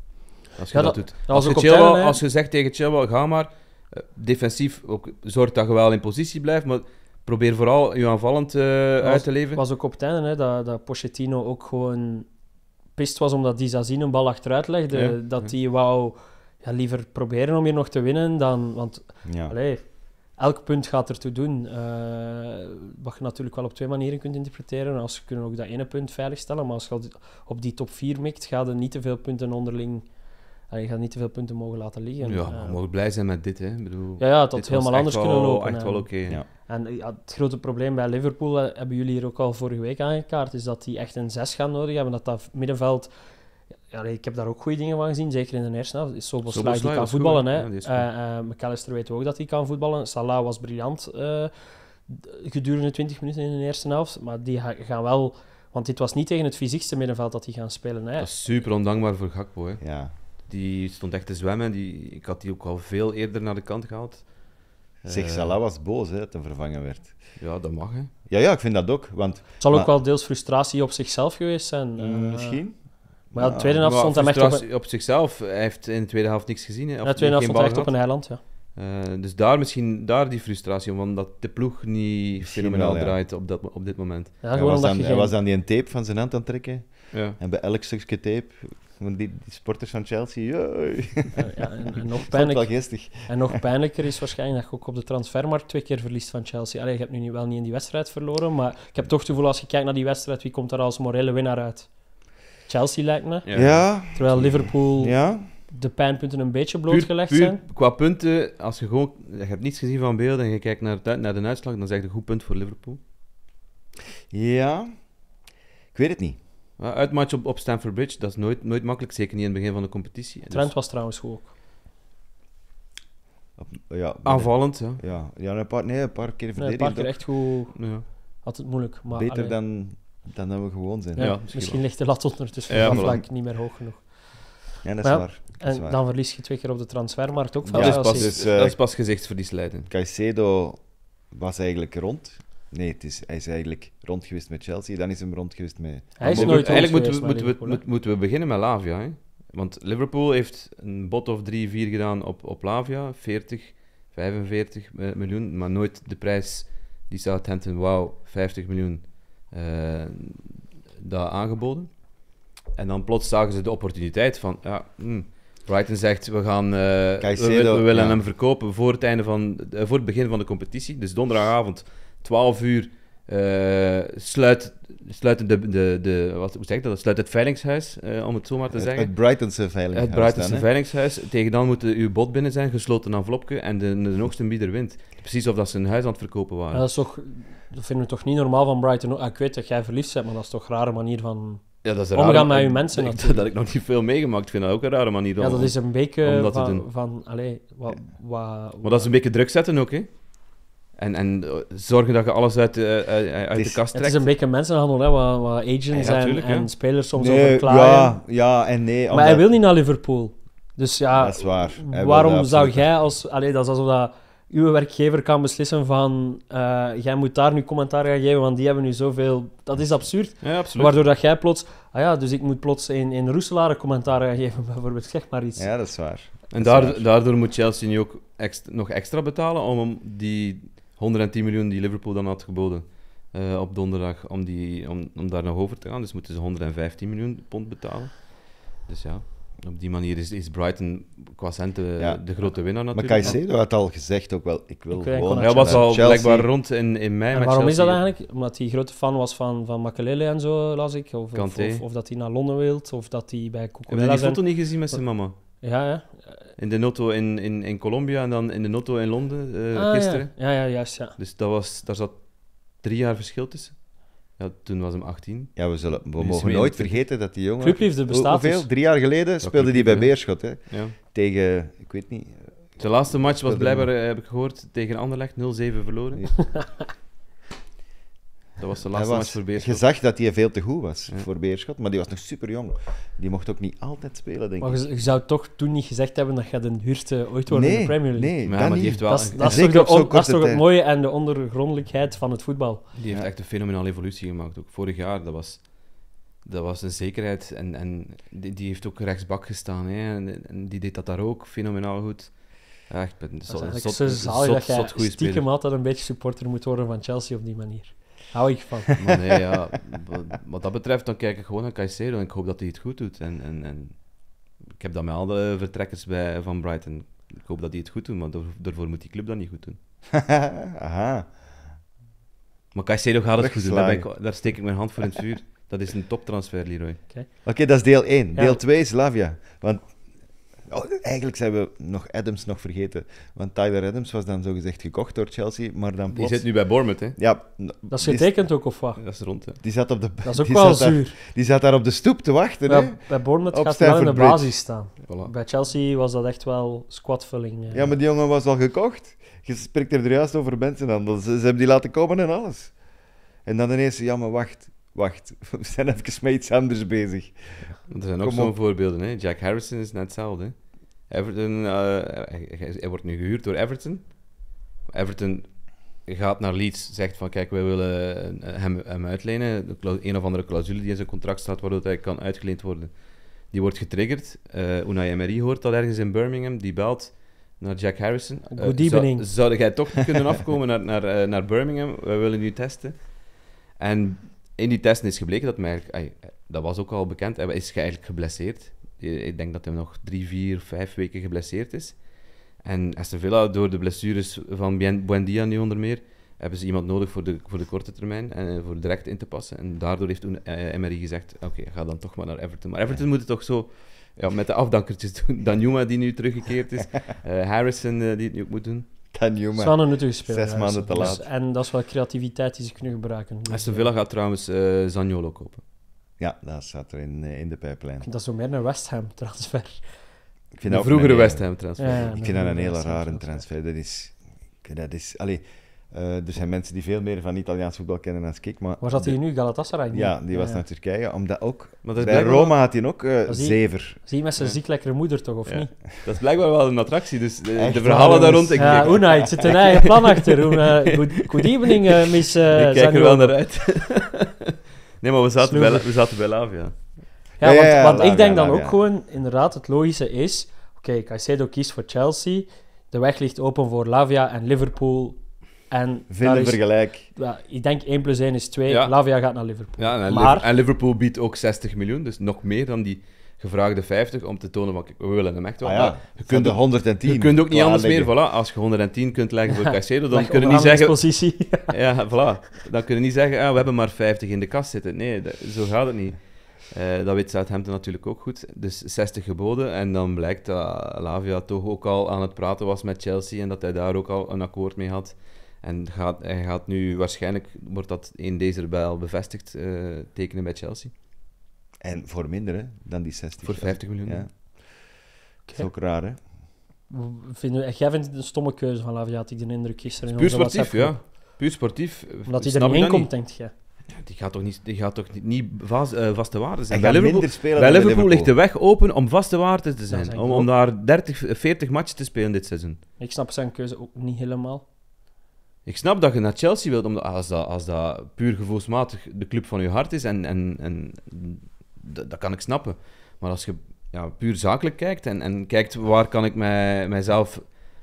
Als je ja, dat, doet. als, je als je zegt tegen Chilwell, ga maar. Eh, defensief ook, zorg dat je wel in positie blijft, maar probeer vooral je aanvallend eh, uit te leven. was ook op het einde hè, dat, dat Pochettino ook gewoon pist was omdat die Zazin een bal achteruit legde. dat die ja. wou ja, liever proberen om hier nog te winnen dan... Want allee, elk punt gaat ertoe doen. Eh, wat je natuurlijk wel op twee manieren kunt interpreteren. Als je kunnen ook dat ene punt veiligstellen, maar als je op die top 4 mikt, ga er niet te veel punten onderling je gaat niet te veel punten mogen laten liggen. Ja, eh, we mogen blij zijn met dit. Hè. Ik bedoel, ja, ja, tot helemaal anders kunnen lopen. echt wel oké. En het grote probleem bij Liverpool, eh, hebben jullie hier ook al vorige week aangekaart, is dat die echt een 6 gaan nodig hebben. Dat dat middenveld... Ja, ik heb daar ook goede dingen van gezien, zeker in de eerste helft. Is Soboslai, die kan voetballen. Hè. Ja, uh, McAllister weet ook dat hij kan voetballen. Salah was briljant gedurende 20 minuten in de eerste helft. Maar die gaan wel... Want dit was niet tegen het fysiekste middenveld dat die gaan spelen. Hè. Dat is super ondankbaar voor Gakpo. Hè. Ja. Die stond echt te zwemmen. Die, ik had die ook al veel eerder naar de kant gehaald. Zeg, eh, Salah was boos hè, dat hij vervangen werd. Ja, dat mag. Hè. Ja, ja, ik vind dat ook. Want, het zal ook wel deels frustratie op zichzelf geweest zijn. Mm, eh. misschien. Maar ja, de tweede helft stond hij echt op... op zichzelf. Hij heeft in de tweede helft niks gezien. Hè, ja, de tweede helft stond hij echt op een eiland, ja. Eh, dus daar misschien daar die frustratie, omdat de ploeg niet fenomenaal draait op, dat, op dit moment. Ja, hij, was dan hij was aan die tape van zijn hand aan het trekken. Ja. En bij elk stukje tape, die, die sporters van Chelsea, ja, en, nog pijnlijk, en nog pijnlijker is waarschijnlijk dat je ook op de transfermarkt twee keer verliest van Chelsea. Allee, je hebt nu niet, wel niet in die wedstrijd verloren, maar ik heb toch het gevoel als je kijkt naar die wedstrijd, wie komt daar als morele winnaar uit? Chelsea lijkt me. Ja. Terwijl Liverpool ja. de pijnpunten een beetje blootgelegd zijn. Qua punten, als je gewoon... Je hebt niets gezien van beelden en je kijkt naar, het, naar de uitslag, dan is het echt een goed punt voor Liverpool. Ja. Ik weet het niet. Uitmatch op, op Stamford Bridge, dat is nooit, nooit makkelijk, zeker niet in het begin van de competitie. Trent dus... was trouwens goed ook. Ja, Aanvallend, ja. Ja, ja een, paar, nee, een paar keer verdedigd. Nee, een paar keer echt goed. Ja. Had het moeilijk. Maar, Beter dan, dan dat we gewoon zijn. Ja, misschien, ligt de lat ondertussen ja, vlak niet meer hoog genoeg. Ja, dat is, waar. en dan verlies je twee keer op de transfermarkt ook. Van dat, is pas, dus, uh, dat is pas gezichtsverlies leiden. Caicedo was eigenlijk rond. Nee, het is, hij is eigenlijk rond geweest met Chelsea, dan is hem rond geweest met... Hij is nooit Eigenlijk moeten we, moeten, we, moeten we beginnen met Lavia. Hè? Want Liverpool heeft een bot of 3-4 gedaan op, op Lavia, 40, 45 miljoen, maar nooit de prijs die Southampton wauw 50 miljoen uh, daar aangeboden. En dan plots zagen ze de opportuniteit van... Ja, hmm, Brighton zegt, we, gaan, eh, we, willen hem verkopen voor het, einde van, eh, voor het begin van de competitie. Dus donderdagavond 12 uur eh, sluit, sluiten de, de, de, wat, hoe zeg dat? sluit het veilingshuis, uh, om het zo maar te zeggen. Het Brightonse eh, veilingshuis. Het Brightonse Tegen dan moet uw bod binnen zijn, gesloten envelopje, en de, de hoogste bieder wint. Precies of dat ze een huis aan het verkopen waren. Dat, is toch, dat vinden we toch niet normaal van Brighton? Ah, ik weet dat jij verliefd bent, maar dat is toch een rare manier van... Ja, dat is omgaan met je mensen ik, Dat ik nog niet veel meegemaakt vind, dat ook een rare manier om, Ja, dat is een beetje van... van wat, wat, maar dat is een beetje druk zetten ook, hè? En, en eh, zorgen dat je alles uit, de, eh, uit de kast trekt. Het is een beetje mensenhandel, hè, wat, agents en, spelers soms ook klaar. Ja, ja en nee. Maar hij wil niet naar Liverpool. Dus ja, dat is waar. waarom zou jij als... Allee, dat is alsof dat uw werkgever kan beslissen van eh, jij moet daar nu commentaar gaan geven, want die hebben nu zoveel... Dat is absurd. Waardoor dat jij plots... Ah ja, dus ik moet plots in, in een commentaar gaan geven, bijvoorbeeld. Zeg maar iets. Ja, dat is waar. En daardoor, moet Chelsea nu ook nog extra betalen om die 110 miljoen die Liverpool dan had geboden eh, op donderdag om, die, om, om daar nog over te gaan. Dus moeten ze 115 miljoen pond betalen. Dus ja, op die manier is, is Brighton qua centen eh, de grote winnaar natuurlijk. Maar Caicedo had al gezegd ook wel, ik wil ik Hij was al blijkbaar rond in, in mei en waarom is dat eigenlijk? Omdat hij grote fan was van, van Makelele en zo, las ik. Of, of, of, dat hij naar Londen wilt, of dat hij bij Cucurella... Heb je die foto niet gezien met zijn mama? Ja, ja in de Notto in, in, in Colombia en dan in de Notto in Londen eh, ah, gisteren. Ja. ja. juist, ja. Dus dat was, daar zat drie jaar verschil tussen. Ja, toen was hem 18. Ja, we, zullen, we mogen nooit vergeten dat die jongen... Clubliefde bestaat Hoeveel? Dus. Drie jaar geleden speelde hij bij Beerschot. Hè? Ja. Tegen, ik weet niet... Zijn laatste match was blijkbaar, eh, heb ik gehoord, tegen Anderlecht 0-7 verloren. Dat was de laatste match voor Beerschot. Je zag dat hij veel te goed was voor Beerschot, maar die was nog super jong. Die mocht ook niet altijd spelen, denk ik. Maar je, zou toch toen niet gezegd hebben dat je een huurte ooit worden in de Premier League? Nee, maar maar heeft wel... Dat, is, toch, dat het mooie en de ondergrondelijkheid van het voetbal. Die heeft echt een fenomenale evolutie gemaakt. Ook vorig jaar, dat was... Dat was een zekerheid. En, en die, heeft ook rechtsbak gestaan. Hè. En, die deed dat daar ook fenomenaal goed. Echt ik ben zot, zo dat stiekem altijd een beetje supporter moet worden van Chelsea op die manier. Hou ik van. nee, ja, wat dat betreft, dan kijk ik gewoon naar Caicedo en ik hoop dat hij het goed doet. En, en, en ik heb dat met alle vertrekkers bij, van Brighton. Ik hoop dat hij het goed doet. want daarvoor moet die club dat niet goed doen. Aha. Maar Caicedo gaat het goed doen, daar, steek ik mijn hand voor in het vuur. Dat is een toptransfer, Leroy. Oké, dat is deel 1. Deel 2 is Lavia. Want Oh, eigenlijk zijn we nog Adams nog vergeten. Want Tyler Adams was dan zogezegd gekocht door Chelsea, maar dan Die zit nu bij Bournemouth, hè? Ja. Dat is getekend ook, of wat? Dat is rond, hè? Die zat op de... die zat Daar... op de stoep te wachten, bij, hè? Bij Bournemouth gaat hij wel in de basis staan. Bij Chelsea was dat echt wel squadvulling. Eh. Ja, maar die jongen was al gekocht. Je spreekt er juist over mensen aan. Ze, ze hebben die laten komen en alles. En dan ineens, ja, maar wacht wacht, we zijn even met iets anders bezig. Er zijn ook zo'n voorbeelden. Hè? Jack Harrison is net hetzelfde. Everton, eh, hij, wordt nu gehuurd door Everton. Everton gaat naar Leeds, zegt van kijk, wij willen eh, hem, hem uitlenen. Een of andere clausule die in zijn contract staat, waardoor hij kan uitgeleend worden. Die wordt getriggerd. Uh, Unai Emery hoort dat ergens in Birmingham. Die belt naar Jack Harrison. Goed uh, zou, zou jij toch kunnen afkomen naar, naar, naar Birmingham? Wij willen nu testen. En in die testen is gebleken dat hij dat was ook al bekend, hij is eigenlijk geblesseerd. Eh, ik denk dat hij nog drie, vier, vijf weken geblesseerd is. En Aston Villa, door de blessures van Buendia nu onder meer, hebben ze iemand nodig voor de, voor de korte termijn en eh, voor direct in te passen. En daardoor heeft toen eh, gezegd, oké, ga dan toch maar naar Everton. Maar Everton moet het toch zo ja, met de afdankertjes doen. Danjuma die nu teruggekeerd is, Harrison die het nu ook moet doen dat nu, maar... gespeeld. Zes maanden dus- te dus- laat. en dat is wel creativiteit die ze kunnen gebruiken. als Aston Villa gaat trouwens uh, kopen. Ja, dat staat er in, eh, in de pijplijn. Dat is zo meer een West Ham-transfer. Ik vind de vroegere West Ham transfer. ik vind dat een eh, hele rare transfer. Dat is, dat is, allee, uh, er zijn mensen die veel meer van Italiaans voetbal kennen dan ik. Maar Waar zat hij nu? Galatasaray? Ja, die was naar Turkije. Omdat ook, maar dat bij Roma had hij ook eh, zever. Zie je met zijn ja. ziek lekkere moeder toch, of niet? Dat is blijkbaar wel een attractie. Dus eh, de, verhalen daar rond... ja, zit een eigen plan achter. Goed, good, good evening, uh, miss... Uh, ik kijk er wel naar uit. nee, maar we zaten, bij, we zaten bij Lavia. Ja, want, ik denk dan ook gewoon, inderdaad, het logische is... Oké, okay, Caicedo kiest voor Chelsea. De weg ligt open voor Lavia en Liverpool en Veel vergelijk. Ja, ik denk 1 plus 1 is 2. Ja. Lavia gaat naar Liverpool. Ja, en, Liverpool biedt ook 60 miljoen, dus nog meer dan die gevraagde 50 om te tonen wat we willen hem echt wel. Ah ja. Je kunt de 110. Je kunt ook niet anders meer. Voilà, als je 110 kunt leggen voor Caicedo, dan kunnen niet zeggen. Positie. ja, voilà. Dan kunnen niet zeggen, ah, we hebben maar 50 in de kast zitten. Nee, zo gaat het niet. Eh, dat weet Southampton natuurlijk ook goed. Dus 60 geboden. En dan blijkt dat Lavia toch ook al aan het praten was met Chelsea en dat hij daar ook al een akkoord mee had. En gaat, hij gaat nu waarschijnlijk, wordt dat in deze bijl bevestigd, eh, tekenen bij Chelsea. En voor minder hè, dan die 60. Voor 50 miljoen. Ja. Dat is ook raar, hè? jij vindt het een stomme keuze van had ik de indruk gisteren. Puur sportief, ja. Puur sportief. Eh, Omdat hij er niet in komt, denkt je? Die gaat toch niet, die gaat toch niet, niet vast, eh, vaste waarde zijn? Bij Liverpool, Liverpool, Liverpool, ligt de weg open om vaste waarde te zijn. Om, om daar 30, 40 matchen te spelen dit seizoen. Ik snap zijn keuze ook niet helemaal. Ik snap dat je naar Chelsea wilt, omdat, als, dat, als dat puur gevoelsmatig de club van je hart is, en, en, en dat, kan ik snappen. Maar als je ja, puur zakelijk kijkt en, en kijkt waar kan ik mij, mijzelf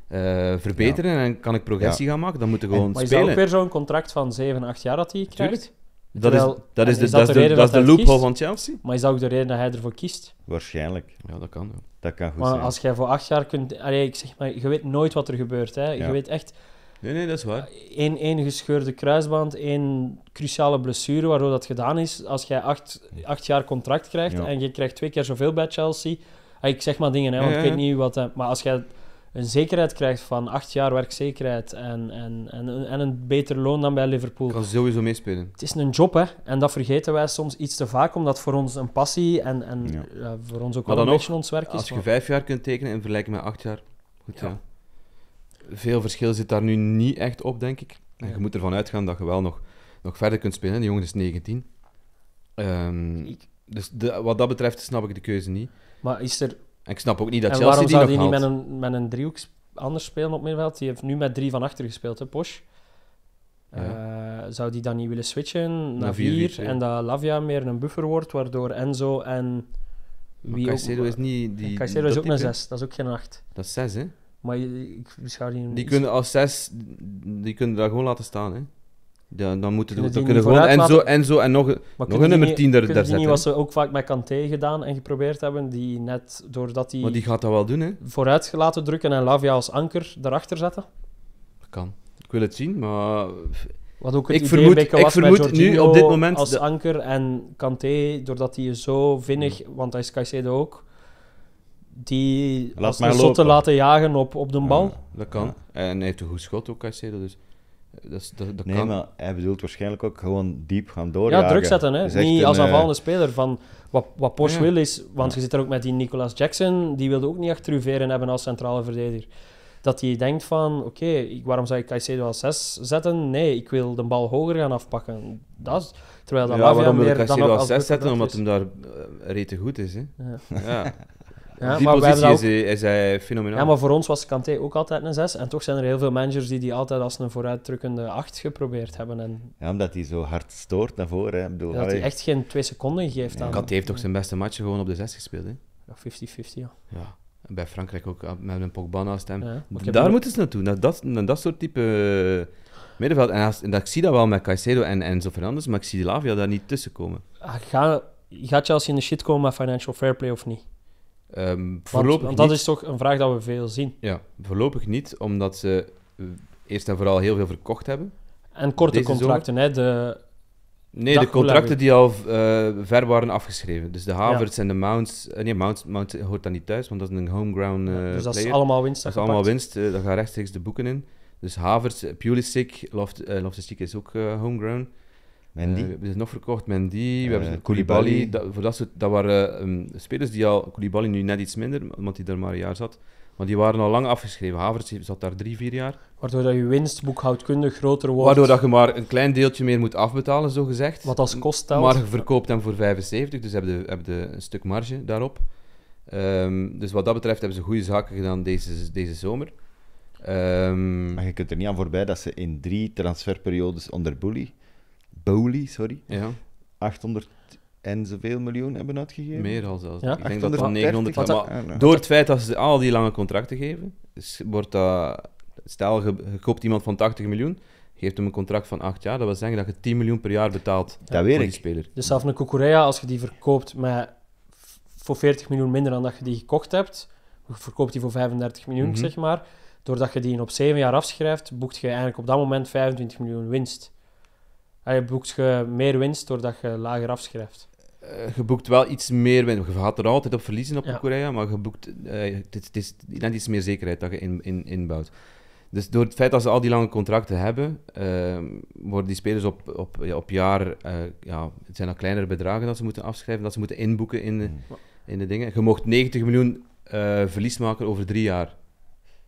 eh, verbeteren en kan ik progressie gaan maken, dan moet je gewoon maar spelen. Maar is ook weer zo'n contract van 7, 8 jaar dat hij krijgt? Dat is, dat is, de, dat, dat de, loophole van Chelsea. Maar is dat ook de reden dat hij ervoor kiest? Waarschijnlijk. Ja, dat kan. Dat kan goed maar als jij voor acht jaar kunt... Allee, ik zeg maar, je weet nooit wat er gebeurt. Hè. Je weet echt... Nee, nee, dat is waar. Eén, één gescheurde kruisband, één cruciale blessure, waardoor dat gedaan is. Als jij acht, acht jaar contract krijgt en je krijgt twee keer zoveel bij Chelsea. Ah, ik zeg maar dingen, hè, want ik weet niet wat. Maar als jij een zekerheid krijgt van acht jaar werkzekerheid en, en, en, en een beter loon dan bij Liverpool. Kan sowieso meespelen. Het is een job, hè. En dat vergeten wij soms iets te vaak, omdat voor ons een passie en, en ja. Eh, voor ons ook wel een beetje ons werk is. Als je vijf jaar kunt tekenen in vergelijking met acht jaar, goed ja veel verschil zit daar nu niet echt op, denk ik. En je moet ervan uitgaan dat je wel nog, nog verder kunt spelen. Die jongen is 19. Ehm, dus de, wat dat betreft snap ik de keuze niet. Maar is er... En ik snap ook niet dat Chelsea die nog zou die niet met een, met een driehoek anders spelen op middenveld? Die heeft nu met drie van achter gespeeld, hè, Posch. Eh, zou die dan niet willen switchen naar vier en dat Lavia meer een buffer wordt, waardoor Enzo en wie is niet die. Caicedo is ook type. een 6, dat is ook geen 8. Dat is 6, hè? die... kunnen als zes, die kunnen daar gewoon laten staan, hè. Ja, dan moeten kunnen We dan kunnen gewoon en zo, en zo en nog, nog een nummer 10 daar, daar zetten. niet wat ze ook vaak met Kanté gedaan en geprobeerd hebben, die net doordat hij... Maar die gaat dat wel doen, hè. Vooruit laten drukken en Lavia als anker erachter zetten. Dat kan. Ik wil het zien, maar... Wat ook het ik idee vermoed, met ik vermoed nu op dit moment als anker en Kanté, doordat hij zo vinnig, want hij is Caicedo ook, die Laat als te laten jagen op, op de bal. Ja, dat kan. En hij heeft een goed schot ook, Caicedo, dus... Eh, dat, is, dat, nee, maar hij bedoelt waarschijnlijk ook gewoon diep gaan doorjagen. Ja, druk zetten. Hè? Niet als eh, aanvallende speler. Van wat, wat Porsche wil is... Want je zit er ook met die Nicolas Jackson. Die wilde ook niet echt Truveren hebben als centrale verdediger. Dat hij denkt van... Oké, waarom zou ik Caicedo als 6 zetten? Nee, ik wil de bal hoger gaan afpakken. Dat terwijl dat ja, waarom wil Caicedo als 6 zetten? Omdat hem daar uh, rete goed is. Hè? ja. Ja, die maar positie ook... is, hij, fenomenaal. Ja, maar voor ons was Kanté ook altijd een 6. En toch zijn er heel veel managers die die altijd als een vooruitdrukkende 8 geprobeerd hebben. En... Ja, omdat hij zo hard stoort naar voren. Hè. Bedoel, ja, dat hij echt geen 2 seconden geeft. aan. Kanté heeft toch zijn beste match gewoon op de 6 gespeeld? Hè? Ja, 50-50, ja. ja. En bij Frankrijk ook eh, met een Pogba stem hem. Daar moeten ze naartoe, naar dat, naar dat soort type eh, middenveld. En, dat, ik zie dat wel met Caicedo en Enzo Fernandes, maar ik zie Lavia daar niet tussen komen. Ah, ga, gaat je als je in de shit komen met financial fair play of niet? Ehm, voorlopig want, want dat is toch een vraag dat we veel zien. Ja, voorlopig niet, omdat ze eh, eerst en vooral heel veel verkocht hebben. En korte contracten, hè? De... Nee, de contracten die al eh, ver waren afgeschreven. Dus de Havertz en de Mounts. Eh, nee, Mounts, Mounts hoort dan niet thuis, want dat is een homegrown. dus dat is allemaal winst. Dat, dat is allemaal winst, dat gaan rechtstreeks de boeken in. Dus Havertz, Pulisic, Loft, Cheek is ook homegrown. Mendy. Eh, we hebben nog verkocht, Mendy, we hebben eh, Koulibaly. Dat, dat, dat waren ehm, spelers die al, Koulibaly nu net iets minder, omdat hij daar maar een jaar zat. Maar die waren al lang afgeschreven. Havertz zat daar drie, vier jaar. Waardoor dat je winst boekhoudkundig groter wordt. Waardoor dat je maar een klein deeltje meer moet afbetalen, zo gezegd. Wat als kost Maar je verkoopt hem voor 75, dus heb je, heb een stuk marge daarop. Ehm, dus wat dat betreft hebben ze goede zaken gedaan deze, deze zomer. Ehm, maar je kunt er niet aan voorbij dat ze in drie transferperiodes onder Bully Bowley, sorry, ja. 800 en zoveel miljoen hebben uitgegeven. Meer al zelfs. Ja? Ik denk 900 ah, nou. Door het feit dat ze al die lange contracten geven, wordt dat... Stel, je, koopt iemand van 80 miljoen, geeft hem een contract van 8 jaar. Dat wil zeggen dat je 10 miljoen per jaar betaalt dat weet ik. speler. Dus zelfs een Kukurea, als je die verkoopt met voor 40 miljoen minder dan dat je die gekocht hebt, verkoopt die voor 35 miljoen, mhm. zeg maar. Doordat je die in op 7 jaar afschrijft, boekt je eigenlijk op dat moment 25 miljoen winst. Ah, je boekt je meer winst doordat je lager afschrijft? Eh, je boekt wel iets meer winst. Je gaat er altijd op verliezen op Korea, maar je boekt uh, dit, dit, net iets meer zekerheid dat je in, in, inbouwt. Dus door het feit dat ze al die lange contracten hebben, uh, worden die spelers op, op, ja, op jaar, eh, ja, het zijn al kleinere bedragen dat ze moeten afschrijven, dat ze moeten inboeken in de, mm. in de dingen. Je mocht 90 miljoen eh, verlies maken over drie jaar.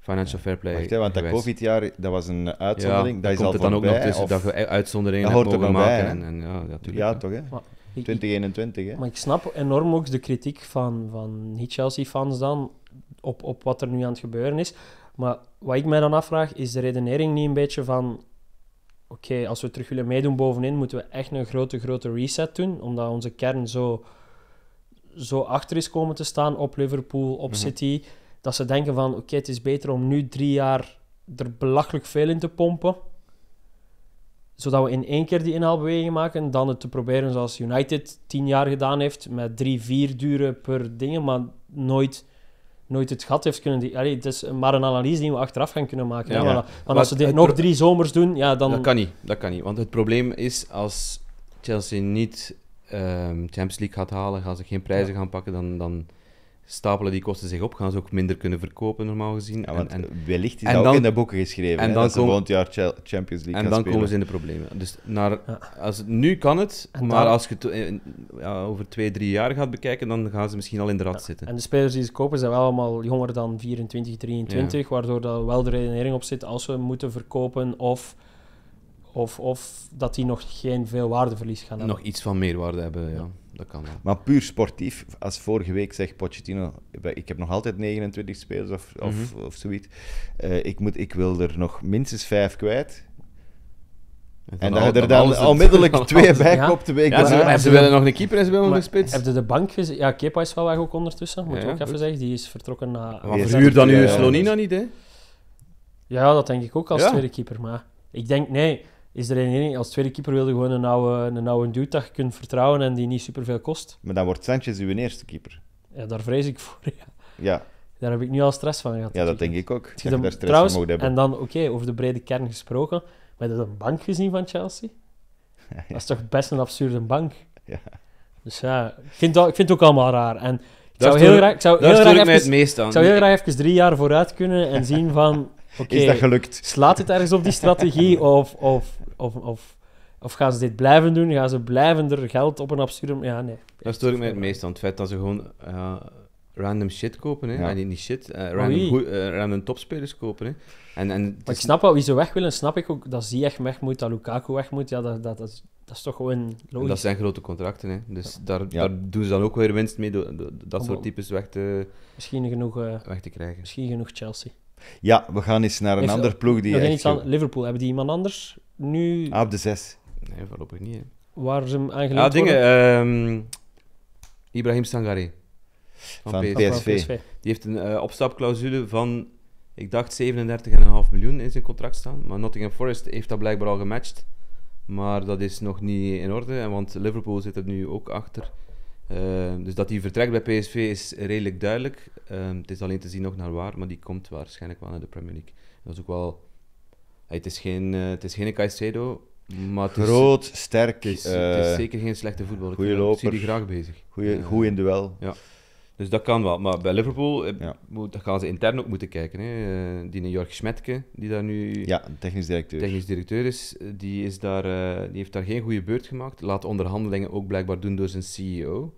Financial Fair Play. Wacht, want dat COVID-jaar dat was een uitzondering. dat is komt het dan ook nog tussen of... dat we uitzonderingen dat mogen maken. En, en, ja, ja, toch? Hè? 2021. Hè? Maar ik snap enorm ook de kritiek van, van niet-Chelsea-fans dan op, op wat er nu aan het gebeuren is. Maar wat ik mij dan afvraag, is de redenering niet een beetje van... Oké, als we terug willen meedoen bovenin, moeten we echt een grote, grote reset doen. Omdat onze kern zo, zo achter is komen te staan op Liverpool, op mhm. City dat ze denken van oké, het is beter om nu drie jaar er belachelijk veel in te pompen. Zodat we in één keer die inhaalbeweging maken, dan het te proberen zoals United tien jaar gedaan heeft, met drie, vier duren per dingen, maar nooit nooit het gat heeft kunnen. Die, allee, het is maar een analyse die we achteraf gaan kunnen maken. Ja, Want, als ze dit nog drie zomers doen, ja, dan. Dat kan niet, dat kan niet. Want het probleem is als Chelsea niet um, Champions League gaat halen, gaan ze geen prijzen gaan pakken, dan, dan stapelen die kosten zich op, gaan ze ook minder kunnen verkopen normaal gezien. en, en, wellicht is dat ook in de boeken geschreven, en dan dat ze volgend jaar Champions League En dan komen ze in de problemen. Dus naar, als, nu kan het, maar als je het eh, ja, over twee, drie jaar gaat bekijken, dan gaan ze misschien al in de rat zitten. En de spelers die ze kopen zijn wel allemaal jonger dan 24, 23, waardoor er wel de redenering op zit als we moeten verkopen of... Of, of dat die nog geen veel waardeverlies gaan hebben. Nog iets van meerwaarde hebben, ja kan Maar puur sportief, als vorige week zegt Pochettino, ik heb nog altijd 29 spelers of, of, mhm. of zoiets. Eh, ik, moet, ik wil er nog minstens vijf kwijt. En, dat er dan, dan onmiddellijk twee bij ja. kopt de week Ze, willen nog een keeper en ze willen nog een spits. Heb je de bank gezien? Ja, Kepa is wel weg ook ondertussen, moet ik ook even zeggen. Die is vertrokken naar... Maar vuur dan nu Slonina niet, hè? Ja, dat denk ik ook als tweede keeper, maar... Ik denk, nee, is er één ding. Als tweede keeper wilde gewoon een oude, een oude dude dat je kunt vertrouwen en die niet superveel kost. Maar dan wordt Sanchez uw eerste keeper. Ja, daar vrees ik voor. Ja. ja. Daar heb ik nu al stress van gehad. Ja, dat denk ik ook. Dat daar stress trouwens, van hebben. En dan, oké, over de brede kern gesproken. Maar dat een bank gezien van Chelsea? Dat is toch best een absurde bank? Ja. Dus ja, ik vind, dat, ik vind het ook allemaal raar. En ik zou heel graag, ik zou Ik zou heel graag even drie jaar vooruit kunnen en zien van is dat gelukt. Slaat het ergens op die strategie? of, of, of, of, of gaan ze dit blijven doen? Gaan ze blijven er geld op een absurde Ja, nee. Dat stoor ik me het meest aan. Het feit dat ze gewoon eh, random shit kopen. Hè? Ja. Ah, en niet shit, eh, random, eh, random topspelers kopen. Hè? En, en ik snap wel, wie ze weg willen, snap ik ook dat Ziyech weg moet, dat Lukaku weg moet. Ja, dat, dat, dat, is, dat is toch gewoon logisch. dat zijn grote contracten, hè? dus Daar, doen ze dan ook weer winst mee, door, dat soort types weg te, misschien genoeg, weg te krijgen. Misschien genoeg Chelsea. Ja, we gaan eens naar een ander ploeg die Liverpool, hebben die iemand anders nu Ah, de zes. Nee, voorlopig niet. waar ze hem aangeleerd ah, dingen. Ehm, Ibrahim Sangare. Van, PSV. Die heeft een eh, opstapclausule van, ik dacht 37,5 miljoen in zijn contract staan. Maar Nottingham Forest heeft dat blijkbaar al gematcht. Maar dat is nog niet in orde, want Liverpool zit er nu ook achter. Ehm, dus dat hij vertrekt bij PSV is redelijk duidelijk. Ehm, het is alleen te zien nog naar waar, maar die komt waarschijnlijk wel naar de Premier League. Dat is ook wel... het, is geen, eh, het is geen Caicedo, maar het Groot, sterk. Het is, het is, eh, zeker geen slechte voetballer. Goeie loper. Ik zie die graag bezig. Goeie, eh, goed in duel. Ja. Dus dat kan wel. Maar bij Liverpool moet, dat gaan ze intern ook moeten kijken. Hè. Die Jorg Schmetke, die daar nu ja, technisch, directeur. technisch directeur is, die, is daar, die heeft daar geen goede beurt gemaakt. Laat onderhandelingen ook blijkbaar doen door zijn CEO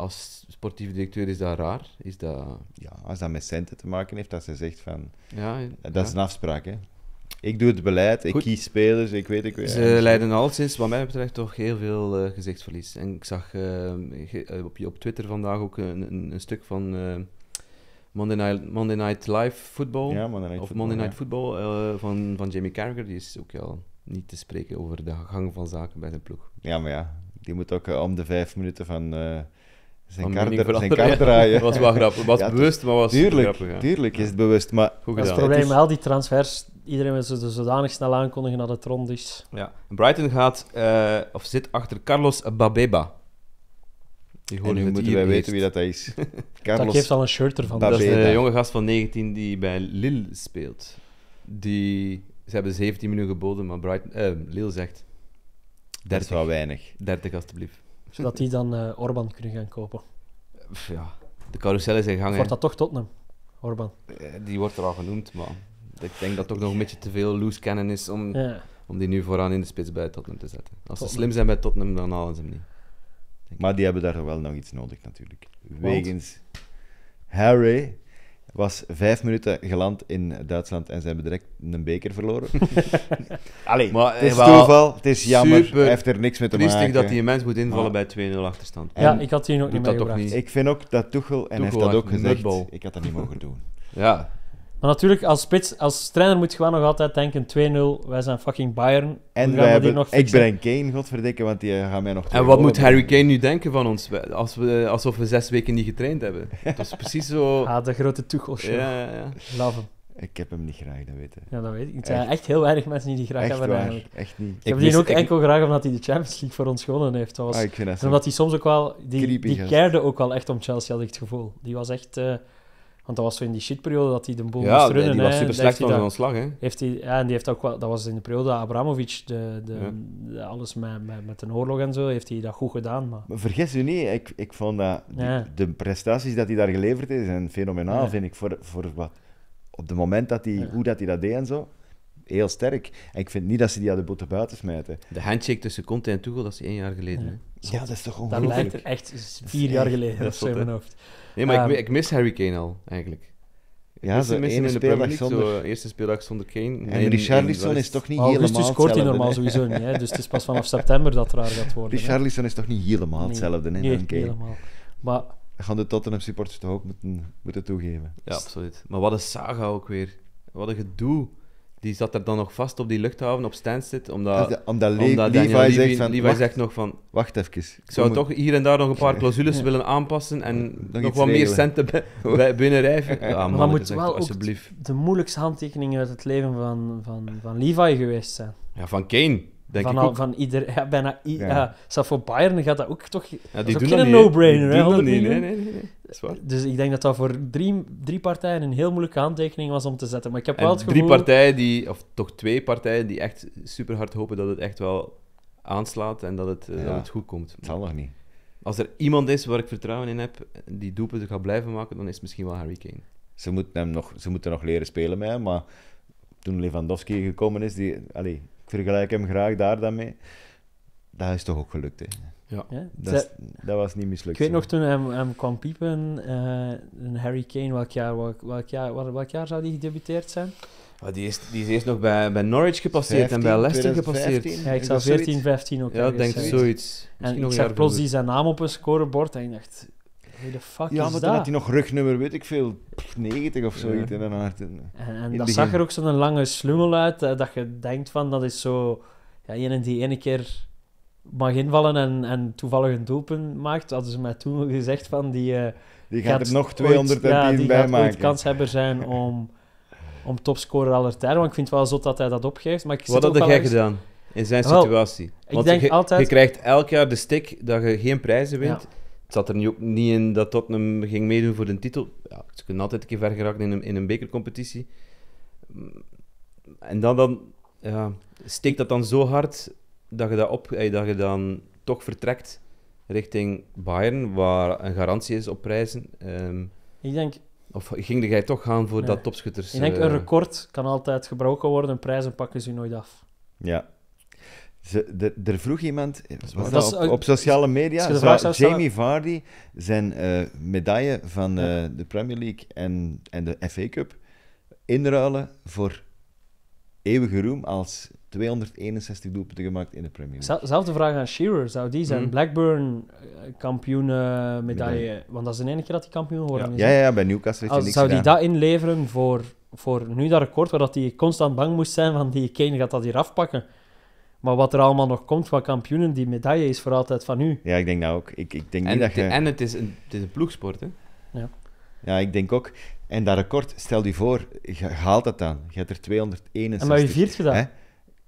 als sportief directeur is dat raar? Is dat... Ja, als dat met centen te maken heeft, dat ze zegt van... Ja, dat is een afspraak, hè. Ik doe het beleid, ik kies spelers, ik weet... Ik ze leiden al sinds, wat mij betreft, toch heel veel eh, gezichtsverlies. En ik zag uh, op, op Twitter vandaag ook een, een, een stuk van... Monday Night, Monday Night Live Football. Ja, Monday Night of Monday Night Football, van, van Jamie Carragher. Die is ook al niet te spreken over de gang van zaken bij zijn ploeg. Ja, maar ja, die moet ook om de vijf minuten van zijn kar, draaien. Dat was wel grappig. was bewust, maar was tuurlijk, Tuurlijk is het bewust, maar... Goed het probleem wel, die transfers, iedereen wil ze zodanig snel aankondigen dat het rond is. Ja. Brighton gaat, eh, of zit achter Carlos Babeba. Die en nu moeten wij weten wie dat is. Carlos dat geeft al een shirt ervan. Babeba. Dat is een jonge gast van 19 die bij Lille speelt. Die, ze hebben 17 minuten geboden, maar Brighton, eh, Lille zegt... 30. Dat is wel weinig. 30 alstublieft zodat die dan uh, Orban kunnen gaan kopen. Ja, de carousel is in gang. wordt dat toch Tottenham, Orban? Eh, die wordt er al genoemd, maar ik denk dat het toch nog een beetje te veel loose cannon is om, om die nu vooraan in de spits bij Tottenham te zetten. Als ze slim zijn bij Tottenham, dan halen ze hem niet. Maar die hebben daar wel nog iets nodig natuurlijk. Wegens Harry was vijf minuten geland in Duitsland en zijn hebben direct een beker verloren. Allee, het is eh, toeval, het is jammer, hij heeft er niks mee te maken. dat die mens moet invallen bij 2-0 achterstand. ja, ik had hier nog niet meegebracht. Ik vind ook dat Tuchel, en Tuchel heeft dat ook gezegd, ik had dat niet mogen doen. Ja, maar natuurlijk, als, spits, als trainer moet je gewoon nog altijd denken: 2-0, wij zijn fucking Bayern. En wij hebben, nog ik ben Kane, godverdikke, want die eh, gaan mij nog. En wat moet Harry Kane nu denken van ons? Als we, alsof we zes weken niet getraind hebben. Dat is precies zo. Ah, de grote Tuchel Ja, ja, ja. Love him. Ik heb hem niet graag, dat weet ik. Ja, dat weet ik. Er zijn echt, heel weinig mensen die die graag hebben eigenlijk. Echt niet. Ik, heb die ook enkel graag omdat hij de Champions League voor ons gewonnen heeft. Was... Ah, ik vind dat en omdat hij soms ook wel... Die, die keerde ook wel echt om Chelsea, had ik het gevoel. Die was echt... Eh, want dat was zo in die shitperiode dat hij de boel ja, moest runnen. Ja, die was super slecht van zijn ontslag. Hè? Heeft hij, ja, en die heeft ook wel, dat was in de periode dat Abramovic, de, de, de alles met, met, met een oorlog en zo, heeft hij dat goed gedaan. Maar, vergis u niet, ik, ik vond dat die, de prestaties dat hij daar geleverd is, zijn fenomenaal, vind ik, voor, voor wat, op het moment dat hij, hoe dat hij dat deed en zo. Heel sterk. En ik vind niet dat ze die aan de boete buiten smijten. De handshake tussen Conte en Tuchel dat is één jaar geleden. Ja, dat is toch ongelooflijk. Dat lijkt er echt vier jaar geleden of zo in mijn hoofd. Nee, maar ik, ehm, ik, mis Harry Kane al, eigenlijk. Ja, de ene speeldag Zo, eerste speeldag zonder Kane. En, en Richarlison is toch niet helemaal hetzelfde. scoort hij normaal sowieso niet, hè? dus het is pas vanaf september dat het raar gaat worden. Richarlison is toch niet helemaal hetzelfde, nee, nee, Kane. helemaal. Maar... gaan de Tottenham supporters toch ook moeten, moeten toegeven. Ja, absoluut. Maar wat een saga ook weer. Wat een gedoe die zat er dan nog vast op die luchthaven op Stansted. Omdat, dus omdat, omdat Levi, zegt, van, Levi zegt nog van... Wacht even. Ik zou toch hier en daar nog een paar clausules willen aanpassen en nog, wat meer centen binnenrijven. maar moet wel alsjeblieft. ook de moeilijkste handtekeningen uit het leven van, van, van Levi geweest zijn. Ja, van Kane van, van ieder, bijna ieder. zelfs voor Bayern gaat dat ook toch. dat is geen no-brainer, hè? nee, nee, nee. dus ik denk dat dat voor drie, drie partijen een heel moeilijke handtekening was om te zetten. Maar ik heb wel het gevoel... Drie partijen die, of toch twee partijen die echt super hard hopen dat het echt wel aanslaat en dat het, eh, dat het goed komt. Het zal nog niet. Als er iemand is waar ik vertrouwen in heb, die doelpunten gaat blijven maken, dan is het misschien wel Harry Kane. Ze moeten, hem nog, ze moeten nog leren spelen met maar toen Lewandowski gekomen is, die, allez, vergelijk hem graag daar dan mee. Dat is toch ook gelukt, hè? Ja. Dat, dat, was niet mislukt. Ik weet nog toen hij hem kwam piepen, uh, Harry Kane, welk jaar, welk, jaar, welk jaar zou die gedebuteerd zijn? Oh, die, is, die is eerst nog bij, bij Norwich gepasseerd en bij Leicester gepasseerd. Ja, ik zou 14, 15 ook Ja, ik denk zoiets. En ik zag plots die zijn naam op een scorebord en ik dacht, ja, maar dat? had hij nog rugnummer, weet ik veel, 90 of zoiets in een hart. En, dat zag er ook zo'n lange slummel uit, eh, dat je denkt van, dat is zo... Ja, en die ene keer mag invallen en, en toevallig een doelpunt maakt, hadden ze mij toen gezegd van, die... Eh, die gaat, gaat, er nog 210 ja, die bij gaat maken. kans hebben zijn om, om topscorer aller tijden, want ik vind het wel zo dat hij dat opgeeft. Maar ik Wat had jij gedaan? in zijn situatie. Want denk je, altijd... je krijgt elk jaar de stick dat je geen prijzen wint. Het zat er nu ook niet in dat Tottenham ging meedoen voor de titel. Ja, ze kunnen altijd een keer ver geraken in een, in een bekercompetitie. En dan, dan ja, steekt dat dan zo hard dat je, dat, op, dat je dan toch vertrekt richting Bayern, waar een garantie is op prijzen. Ehm, ik denk... Of ging jij toch gaan voor dat topschutters... Ik denk, een eh, record kan altijd gebroken worden. Prijzen pakken ze nooit af. Ja, er vroeg iemand eh, op, op, sociale media, zou Jamie Vardy zijn eh, medaille van eh, de Premier League en, en de FA Cup inruilen voor eeuwige roem als 261 doelpunten gemaakt in de Premier League. Zelfde vraag aan Shearer. Zou die zijn mhm. Blackburn kampioen medaille, Want dat is de enige keer dat hij kampioen geworden ja. Ja, ja, bij Newcastle heeft hij niks Zou die dat inleveren voor, voor nu dat record waar dat hij constant bang moest zijn van die Kane gaat dat hier afpakken? Maar wat er allemaal nog komt qua kampioenen, die medaille is voor altijd van u. Ja, ik denk dat ook. Ik, ik denk en, niet dat je... en het, is een, het is een ploegsport, hè? Ja. Ja, ik denk ook. En dat record, stel je voor, je haalt dat dan. Je hebt er 261. En maar je viert je dat?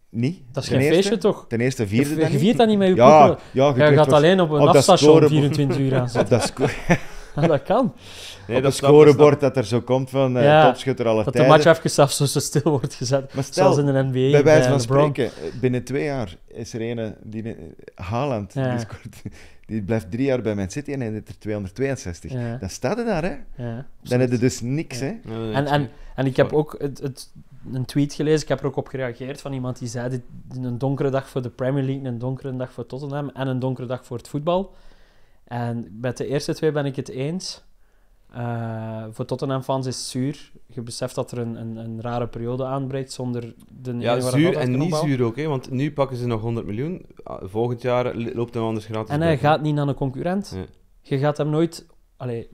Niet. Dat is geen feestje, toch? Ten eerste vierde je, viert dat niet met je ja, ploeg. Ja, je, gaat alleen op een afstation 24 uur aan zitten. dat dat kan. Nee, op dat scorebord dat er zo komt van uh, topschutter alle dat Dat de match even af zo, zo stil wordt gezet. Maar stel, in de NBA. Bij wijze eh, van spreken, eh, binnen twee jaar is er een, die, Haaland, die, blijft drie jaar bij Man City en hij heeft er 262. Dan staat het daar, hè. Dan heb je dus niks, hè. En, en, en ik heb ook het, een tweet gelezen, ik heb er ook op gereageerd van iemand die zei: dit, een donkere dag voor de Premier League, een donkere dag voor Tottenham en een donkere dag voor het voetbal. En met de eerste twee ben ik het eens. Eh, voor Tottenham-fans is zuur. Je beseft dat er een, een, een rare periode aanbreekt zonder de Ja, zuur en niet zuur ook, hè, want nu pakken ze nog 100 miljoen. Ah, volgend jaar loopt hem anders gratis. En hij gaat niet naar een concurrent. Je gaat hem nooit... Allee,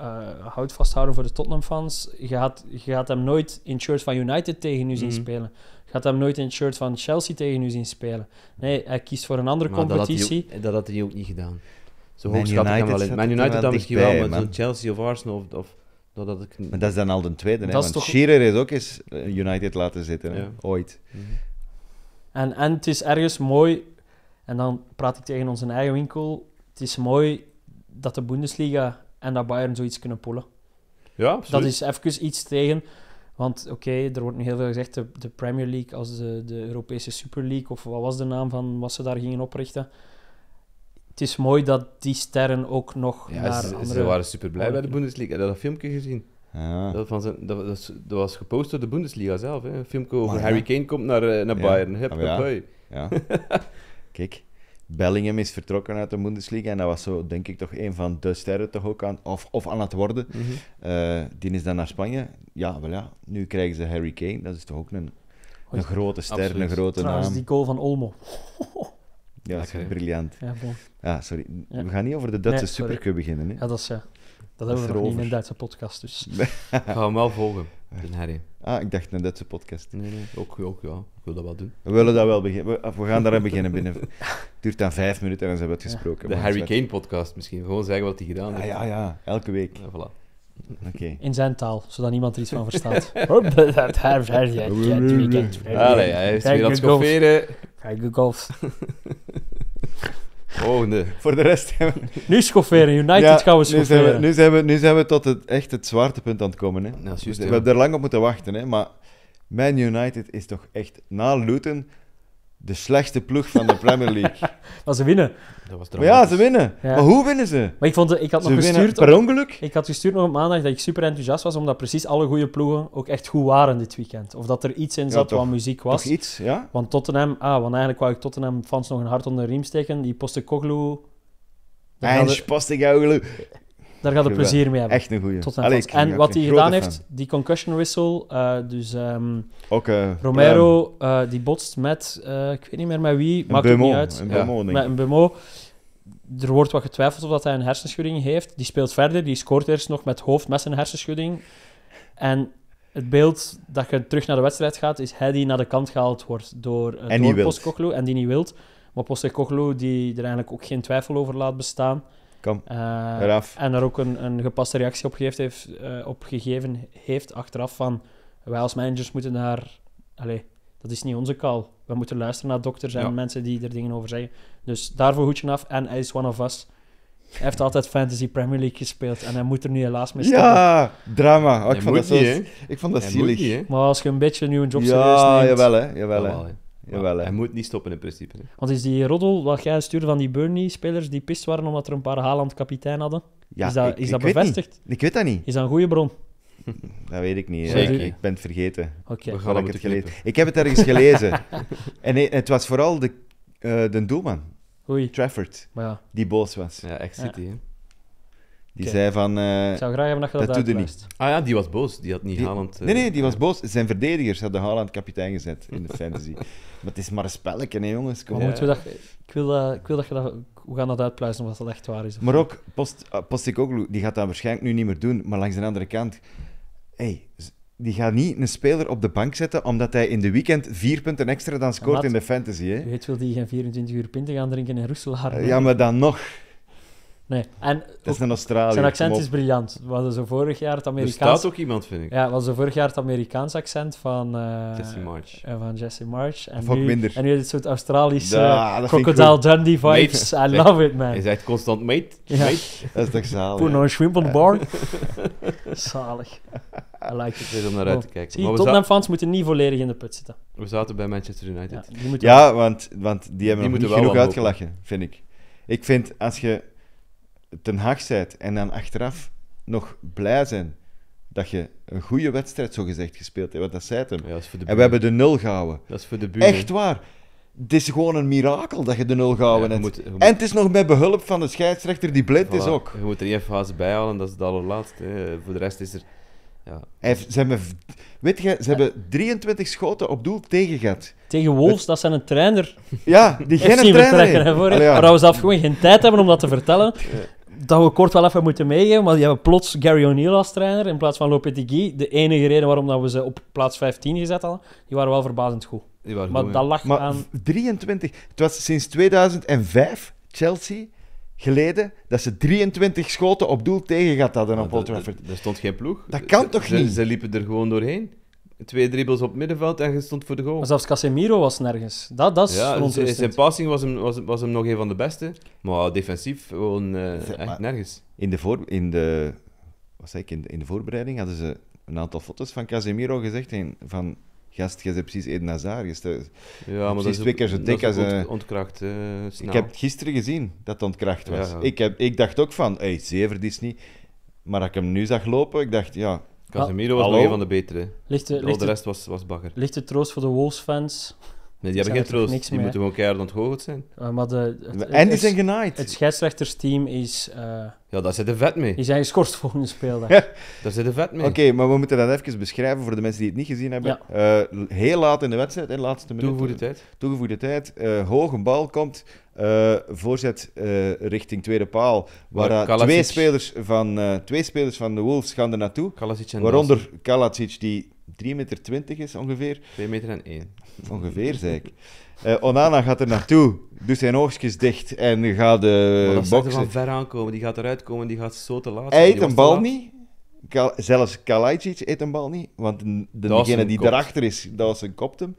uh, houd vasthouden voor de Tottenham-fans. Je gaat, je gaat hem nooit in shirts van United tegen u zien mhm. spelen. Je gaat hem nooit in shirts van Chelsea tegen u zien spelen. Nee, hij kiest voor een andere maar competitie. Dat dat had hij ook niet gedaan. Zo hoog wel in. Man United dan misschien wel, maar zo'n Chelsea of Arsenal of... of dat ik... Maar dat is dan al de tweede, hè? Want toch... is ook eens eh, United laten zitten, hè? ooit. Mhm. En, en het is ergens mooi, en dan praat ik tegen onze eigen winkel, het is mooi dat de Bundesliga en dat Bayern zoiets kunnen pollen. Ja, absoluut. Dat is even iets tegen... Want oké, er wordt nu heel veel gezegd, de, de Premier League als de, de Europese Super League, of wat was de naam van wat ze daar gingen oprichten het is mooi dat die sterren ook nog naar ze, andere... ze waren super blij bij de Bundesliga. Dat dat filmpje gezien. Ja. Dat, van dat, dat, was gepost door de Bundesliga zelf. Hè. Een filmpje over Harry Kane komt naar, eh, naar Bayern. Hup, oh, hup, ja. Kijk, Bellingham is vertrokken uit de Bundesliga. En dat was zo, denk ik, toch een van de sterren toch ook aan, of, of aan het worden. Mm die is dan naar Spanje. Ja, wel ja. Nu krijgen ze Harry Kane. Dat is toch ook een, een grote ster, een grote naam. naam. die goal van Olmo. Ja, dat is briljant. Ja, bon. ah, sorry. We gaan niet over de Duitse nee, Supercup beginnen. Hè? Ja, dat is ja. Dat, hebben we nog niet in een Duitse podcast, dus... ik ga hem wel volgen, Harry. Ah, ik dacht een Duitse podcast. ook, ook ja. Ik wil dat wel doen. We willen dat wel beginnen. We, gaan daar aan beginnen binnen. Het duurt dan vijf minuten en dan zijn we gesproken. Ja. De Harry Kane podcast misschien. Gewoon zeggen wat hij gedaan heeft. ja, ja. Elke week. voilà. Okay. In zijn taal, zodat niemand er iets van verstaat. Allee, hij is weer aan het schofferen. Ga ik golf. Volgende. Voor de rest hebben we... Nu schofferen, United gaan we schofferen. Nu zijn we, nu zijn we, tot het, echt het zwaartepunt aan het komen. Hè. Nou, we hebben er lang op moeten wachten, hè. maar Man United is toch echt na Looten de slechtste ploeg van de Premier League. maar ze winnen. was ja, ze winnen. Maar hoe winnen ze? Maar ik, vond, ik had nog gestuurd... per ongeluk? Op, ik had gestuurd nog op maandag dat ik super enthousiast was, omdat precies alle goede ploegen ook echt goed waren dit weekend. Of dat er iets in zat ja, wat muziek was. Toch iets, ja. Want Tottenham... Ah, want eigenlijk wou ik Tottenham-fans nog een hart onder de riem steken. Die Koglu. En poste Koglu. Daar gaat het plezier mee hebben. Echt een goeie. Tot en en wat hij gedaan heeft, die concussion whistle, eh, dus ehm, eh, Romero, eh, die botst met, ik weet niet meer met wie, maakt het niet uit. Een bemo, Met een bemo. Er wordt wat getwijfeld of dat hij een hersenschudding heeft. Die speelt verder, die scoort eerst nog met hoofd met zijn hersenschudding. En het beeld dat je terug naar de wedstrijd gaat, is hij die naar de kant gehaald wordt door, uh, door Postkoglu en die niet wilt. Maar Postkoglu die er eigenlijk ook geen twijfel over laat bestaan. Kom, eh, En er ook een, een gepaste reactie op gegeven, heeft, eh, op gegeven heeft achteraf van... Wij als managers moeten daar... dat is niet onze call. We moeten luisteren naar dokters en mensen die er dingen over zeggen. Dus daarvoor goed je af. En hij is one of us. Hij heeft altijd Fantasy Premier League gespeeld en hij moet er nu helaas mee stoppen. Ja, drama. ik, vond dat niet, zo... ik, vond dat zielig. maar als je een beetje een nieuwe job ja, serieus neemt... Jawel, hè. Jawel, hè. Jawel, hij moet niet stoppen in principe. Hè. Want is die roddel wat jij stuurde van die Burnie spelers die pist waren omdat er een paar Haaland-kapitein hadden? Ja, is dat, is dat bevestigd? ik weet dat niet. Is dat een goede bron? Dat weet ik niet. Zeker. Ik ben het vergeten. Okay. We ik, het gelezen. ik heb het ergens gelezen. en het was vooral de, eh, de doelman. Trafford. Ja. Die boos was. Ja, echt City. Die zei van... Uh, ik zou graag hebben dat je dat, niet. Ah ja, die was boos. Die had niet die, Haaland... Eh, nee, nee, die was boos. Zijn verdedigers hadden Haaland kapitein gezet in de fantasy. maar het is maar een spelletje, hè, jongens. Kom. Moeten we dat, ik, wil, uh, ik wil dat je dat... Hoe gaan dat uitpluizen of dat echt waar is. Maar ook, post, ah, Postikoglu, die gaat dat waarschijnlijk nu niet meer doen. Maar langs de andere kant... Hey, die gaat niet een speler op de bank zetten omdat hij in de weekend vier punten extra dan scoort in de fantasy. Hè? Je weet wel, die geen 24 uur pinten gaan drinken in Roeselaar. Eh, ja, maar dan nog. Nee. En het is een Australië. Zijn accent is briljant. We hadden zo vorig jaar het Amerikaans... Er staat ook iemand, vind ik. Ja, we hadden zo vorig jaar het Amerikaans accent van... Uh, Jesse March. Eh, van Jesse March. En nu, minder. En nu het soort Australische da, Crocodile Dundee vibes. I love it, man. Hij zegt constant mate. Mate. Dat is toch zalig. Poen een schwimpel bar. zalig. I like it. Weer om naar uit te oh. kijken. Zie, Tottenham-fans moeten niet volledig in de put zitten. We zaten bij Manchester United. Ja, ja want, want die hebben die niet genoeg uitgelachen, vind ik. Ik vind, als je ten Haag zijt en dan achteraf nog blij zijn dat je een goede wedstrijd zo gezegd gespeeld hebt. Want dat zei het hem. en we hebben de nul gehouden. Dat is voor de buur. Echt waar. Het is gewoon een mirakel dat je de nul gehouden hebt. en het is nog met behulp van de scheidsrechter die blind is ook. Je moet er even haast bij halen, dat is het allerlaatste. Voor de rest is er... Ja. ze hebben, weet je, ze hebben 23 schoten op doel tegen gehad. Tegen Wolves, dat zijn een trainer. Ja, die geen trainer Maar dat we zelf gewoon geen tijd hebben om dat te vertellen dat we kort wel even moeten meegeven, maar die hebben plots Gary O'Neill als trainer in plaats van Lopetegui. De enige reden waarom dat we ze op plaats 15 gezet hadden, die waren wel verbazend goed. Die waren maar dat lag aan... 23, het was sinds 2005, Chelsea, geleden, dat ze 23 schoten op doel tegen gehad hadden op Old Trafford. Er stond geen ploeg. Dat kan toch niet? Ze liepen er gewoon doorheen twee dribbles op middenveld en je stond voor de goal. Maar zelfs Casemiro was nergens. Dat, dat is ja, Zijn passing was hem, was, was hem nog een van de beste, maar defensief gewoon eh, echt nergens. In de, voor, in, de, wat zei ik, in, de, in de voorbereiding hadden ze een aantal foto's van Casemiro gezegd en van... Gast, je hebt precies Eden Hazard. Je ja, maar precies dat twee keer zo dik als... Ont, eh, ontkracht, eh, Ik heb gisteren gezien dat het ontkracht was. Ik, heb, ik dacht ook van, hey, zever, die is niet... Maar dat ik hem nu zag lopen, ik dacht, ja, Casemiro was nog een van de betere. Lichte, lichte, de rest was, was bagger. Lichte troost voor de Wolves-fans. Nee, die hebben geen troost. die mee. moeten gewoon keihard ontgoocheld zijn. Uh, maar de, het, en die zijn genaaid. Het scheidsrechtersteam is... Eh, ja, daar zit de vet mee. Die zijn geschorst volgende speeldag. daar zit de vet mee. Oké, maar we moeten dat even beschrijven voor de mensen die het niet gezien hebben. Eh, heel laat in de wedstrijd, in laatste minuut. Toegevoegde tijd. Toegevoegde tijd. een bal komt. voorzet richting tweede paal. Waar twee, spelers van, twee spelers van de Wolves gaan er naartoe. waaronder Kalacic, die 3,20 meter twintig is ongeveer. 2 meter en 1. Ongeveer, zei ik. Eh, Onana gaat er naartoe, doet zijn oogstjes dicht en gaat de uh, er van ver aankomen, die gaat eruit komen, die gaat zo te laat. Hij eet een bal niet. zelfs Kalajdzic eet een bal niet, want de, degene die daarachter is, dat was een koptem.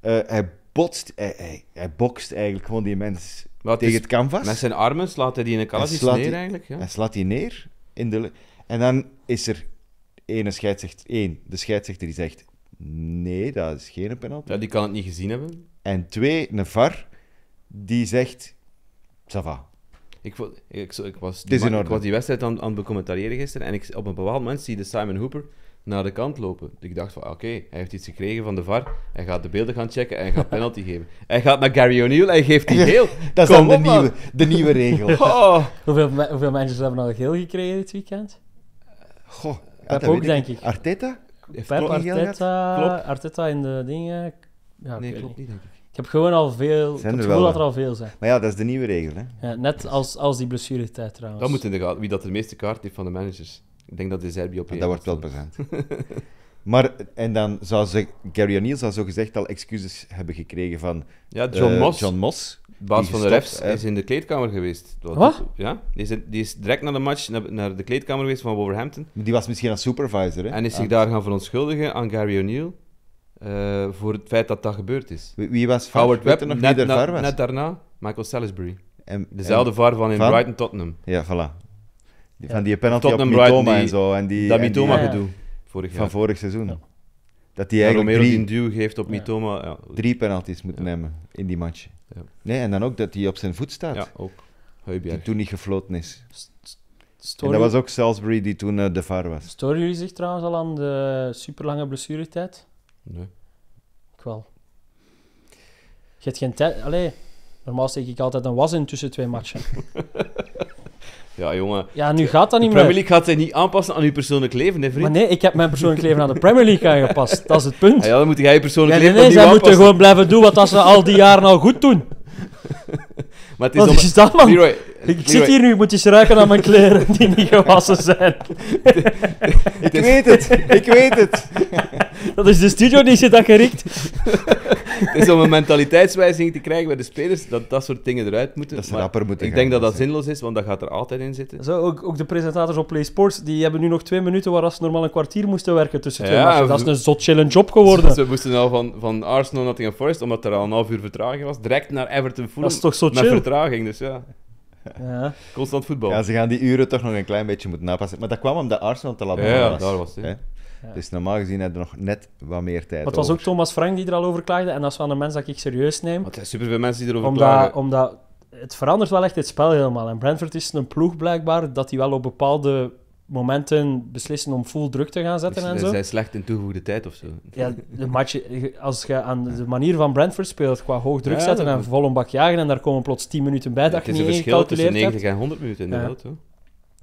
Eh, hij botst, hij, hij, hij bokst eigenlijk gewoon die mens Wat tegen is, het canvas. Met zijn armen slaat hij die in een Kalajdzic neer eigenlijk. Ja. Hij slaat die neer in de En dan is er ene scheidsrechter, één, de scheidsrechter die zegt nee, dat is geen penalty. Ja, die kan het niet gezien hebben. En twee, een VAR die zegt, ça va. Ik, ik, ik, was, die, ik was die wedstrijd aan, aan het becommentariëren gisteren en ik, op een bepaald moment zie de Simon Hooper naar de kant lopen. Dus ik dacht van, oké, hij heeft iets gekregen van de VAR. Hij gaat de beelden gaan checken en hij gaat penalty geven. Hij gaat naar Gary O'Neill en geeft die geel. dat is dan de, nieuwe, de nieuwe regel. Oh. hoeveel, hoeveel mensen hebben al geel gekregen dit weekend? Goh. Pep ook, denk ik. Arteta? Arteta, Arteta in de dingen. Ja, nee, klopt niet, denk ik. Ik heb gewoon al veel. Zijn ik dat er al veel zijn. Maar ja, dat is de nieuwe regel. Hè? Ja, net als, als die blessuretijd trouwens. Dat moet in de gaten. Wie dat de meeste kaart heeft van de managers. Ik denk dat de Serbië op. dat wordt wel present. maar, en dan zou ze, Gary O'Neill zou zo gezegd al excuses hebben gekregen van ja, John, eh, John Moss baas van de refs is in de kleedkamer geweest. Wat? Ja, die is, die is, direct na de match naar, naar, de kleedkamer geweest van Wolverhampton. Die was misschien als supervisor, hè? En is zich ah. daar gaan verontschuldigen aan Gary O'Neill eh, voor het feit dat dat gebeurd is. Wie, was Howard Webb, nog net, wie was? net daarna Michael Salisbury. En, Dezelfde en, VAR van in Brighton Tottenham. Ja, voilà. Die, Van die penalty Tottenham op Mitoma en zo. En die, dat Mitoma gedoe vorig Van vorig seizoen. Dat hij eigenlijk drie, die duw geeft op Mitoma. Drie penalties moet nemen in die match. Ja. Nee, en dan ook dat hij op zijn voet staat. Ja, ook. Die toen niet gefloten is. Story... En dat was ook Salisbury die toen eh, de VAR was. Storen jullie zich trouwens al aan de superlange blessuretijd? Nee. Ik wel. Je hebt geen tijd... Allee, normaal zeg ik altijd een was in tussen twee matchen. Ja, jongen. Ja, nu gaat dat niet meer. De Premier League gaat zich niet aanpassen aan uw persoonlijk leven, hè, vriend? Maar nee, ik heb mijn persoonlijk leven aan de Premier League aangepast. Dat is het punt. Ah, ja, dan moet jij je persoonlijk nee, leven nee, nee, zij moeten gewoon blijven doen wat ze al die jaren al goed doen. maar het is, om... is dat, man? Ik zit hier nu, moet eens ruiken aan mijn kleren die niet gewassen zijn. ik weet het, ik weet het. dat is de studio die zit dat gerikt. het is om een mentaliteitswijziging te krijgen bij de spelers, dat dat soort dingen eruit moeten. Dat ze rapper moeten Ik denk dat dat zinloos is, want dat gaat er altijd in zitten. Zo, ook, ook de presentators op Play Sports, die hebben nu nog twee minuten waar ze normaal een kwartier moesten werken tussen twee ja, Dat is een zot challenge job geworden. Ze moesten nou van, van Arsenal naar Nottingham Forest, omdat er al een half uur vertraging was, direct naar Everton Fulham. Dat is toch zo met vertraging, dus ja. Ja. Constant voetbal. Ja, ze gaan die uren toch nog een klein beetje moeten napassen. Maar dat kwam om de Arsenal te laat ja, ja, daar was hij. Ja. Dus normaal gezien had je nog net wat meer tijd Maar het was ook Thomas Frank die er al over klaagde. En dat is wel een mens dat ik serieus neem. Want er zijn superveel mensen die erover omdat, klagen. Omdat het verandert wel echt het spel helemaal. En Brentford is een ploeg blijkbaar dat die wel op bepaalde momenten beslissen om full druk te gaan zetten en zo. Zijn slecht in toegevoegde tijd of zo. Ja, de match, als je aan de manier van Brentford speelt, qua hoog druk zetten en vol een bak jagen en daar komen plots 10 minuten bij, ja, dat je niet Het is een verschil tussen 90 en 100 minuten inderdaad. Ja. Hoor.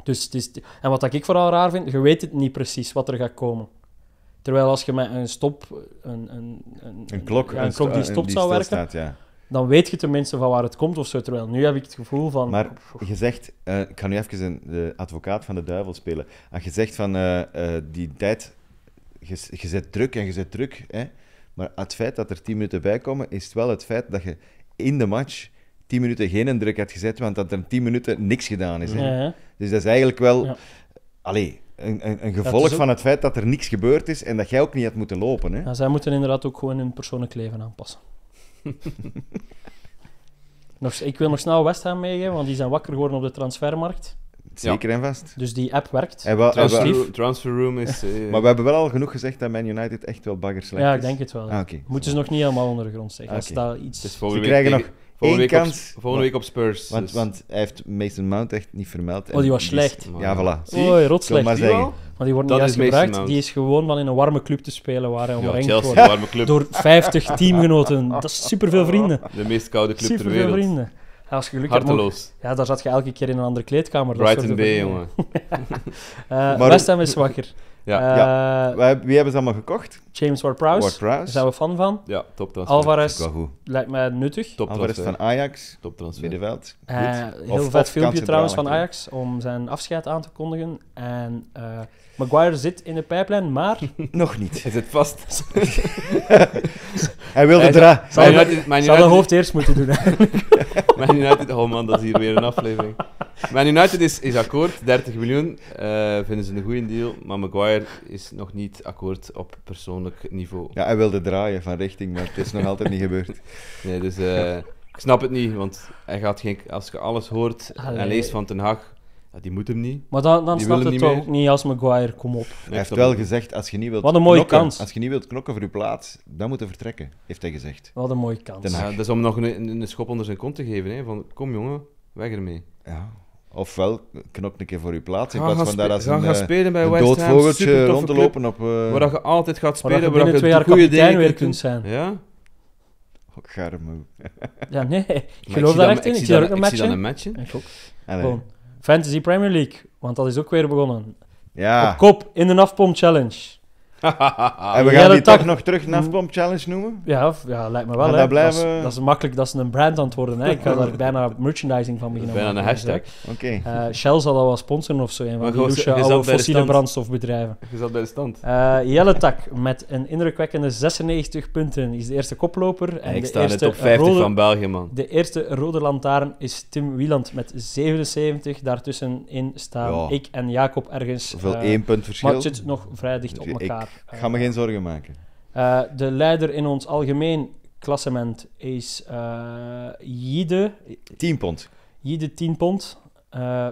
Dus het is, en wat ik vooral raar vind, je weet het niet precies wat er gaat komen. Terwijl als je met een stop, een, een, een, een klok, een, klok die stopt zou werken, staat, dan weet je tenminste van waar het komt of zo. Terwijl nu heb ik het gevoel van... Maar je zegt, eh, ik ga nu even een, de advocaat van de duivel spelen. Als je zegt van eh, eh, die tijd, je, zet druk en je zet druk, hè? maar het feit dat er 10 minuten bij komen, is het wel het feit dat je in de match 10 minuten geen druk had gezet, want dat er 10 minuten niks gedaan is. Hè? dus dat is eigenlijk wel... Allee, een, een, een, gevolg van het feit dat er niks gebeurd is en dat jij ook niet had moeten lopen. Hè? Ja, zij moeten inderdaad ook gewoon hun persoonlijk leven aanpassen. nog, ik wil nog snel West Ham meegeven, want die zijn wakker geworden op de transfermarkt. Zeker en vast. Dus die app werkt. En transfer, Room is... Eh, maar we hebben wel al genoeg gezegd dat Man United echt wel baggers slecht Ja, ik dus- denk het wel. Ah, okay. Moeten ze nog niet allemaal onder de grond zeggen. Ah, als dat iets... ze krijgen nog Volgende, week, kans, op, volgende week op Spurs. Want, dus- want hij heeft Mason Mount echt niet vermeld. Oh, die was slecht. ja, voilà. Oei, rot slecht. Maar, zeggen. maar die wordt niet juist gebruikt. Die is gewoon van in een warme club te spelen waar hij omringd wordt. Door 50 teamgenoten. Dat is superveel vrienden. De meest koude club ter wereld. vrienden. Ja, als je geluk Harteloos. Hebt, ja, daar zat je elke keer in een andere kleedkamer. Brighton B, jongen. uh, maar... West Ham is wakker. Ja, eh, ja. Wie hebben ze allemaal gekocht? James Ward-Prowse. Daar zijn we fan van. Ja, top transfer. Alvarez lijkt mij nuttig. Top Alvarez van Ajax. Top transfer. Middenveld. Uh, heel vet filmpje trouwens van Ajax om zijn afscheid aan te kondigen. En eh, Maguire zit in de pijplijn, maar... Nog niet. Hij zit vast. hij wilde draaien. Zou hij zou hoofd eerst moeten doen Man United, oh man, dat is hier weer een aflevering. Man United is, is akkoord, 30 miljoen. vinden ze een goede deal, maar Maguire is nog niet akkoord op persoonlijk niveau. Ja, hij wilde draaien van richting, maar het is nog altijd niet gebeurd. Nee, dus eh, ik snap het niet, want hij gaat geen, als je alles hoort en leest van Ten Hag, die moet hem niet. Maar dan, dan snapt het niet niet als Maguire, kom op. hij heeft wel gezegd, als je niet wilt knokken, Als je niet wilt knokken voor je plaats, dan moet je vertrekken, heeft hij gezegd. Wat een mooie kans. Ja, dat is om nog een, een schop onder zijn kont te geven. Hè, van, kom jongen, weg ermee. Ja. Ofwel, knok een keer voor je plaats. In plaats van daar als een, gaan eh, spelen bij West Ham, rond te lopen. Op, eh, Waar je altijd gaat spelen, waar je, twee jaar goede weer kunt zijn. Ja? Oh, garmoe. ja, nee. Ik geloof daar echt in. Ik zie daar ook een match Ik zie een match Fantasy Premier League, want dat is ook weer begonnen. Ja. Op kop in de afpomp challenge. en we gaan die toch nog terug een Bomb challenge noemen? Ja, ja lijkt me wel. Dat, blijven... dat, is, dat, is, makkelijk, dat is een brand antwoorden. Ik ga daar bijna merchandising van beginnen. Bijna een dus, hashtag. Eh, Shell zal dat wel sponsoren of zo. Een van die douche oude fossiele brandstofbedrijven. Je zat bij de stand. Eh, Jelle Tak met een indrukwekkende 96 punten is de eerste koploper. En ik de sta top 50 rode, van België, man. De eerste rode lantaarn is Tim Wieland met 77. Daartussenin staan ik en Jacob ergens. Hoeveel eh, één punt verschil? Maar het zit nog vrij dicht op elkaar. Ik eh, ga me geen zorgen maken. Eh, de leider in ons algemeen klassement is eh, Jide. 10 pond. Jide 10 pond.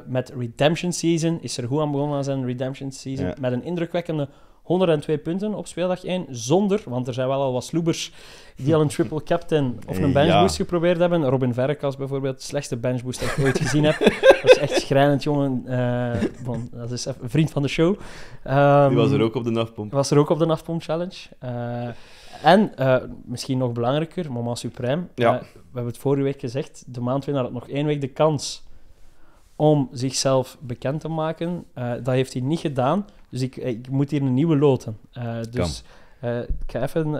met Redemption Season is er goed aan begonnen aan zijn Redemption Season. Met een indrukwekkende 102 punten op speeldag 1, zonder, want er zijn wel al wat sloebers die al een triple captain of een benchboost ja. geprobeerd hebben. Robin Verrekas bijvoorbeeld, slechtste benchboost dat ik ooit gezien heb. Dat is echt schrijnend, jongen. Eh, dat is een vriend van de show. Um, die was er ook op de nachtpomp. Was er ook op de nachtpomp challenge. Eh, en eh, misschien nog belangrijker, Moment Supreme. Ja. we hebben het vorige week gezegd, de maand maandwinnaar had nog één week de kans om zichzelf bekend te maken. dat heeft hij niet gedaan. Dus ik, eh, ik moet hier een nieuwe loten. Eh, dus eh, ik ga even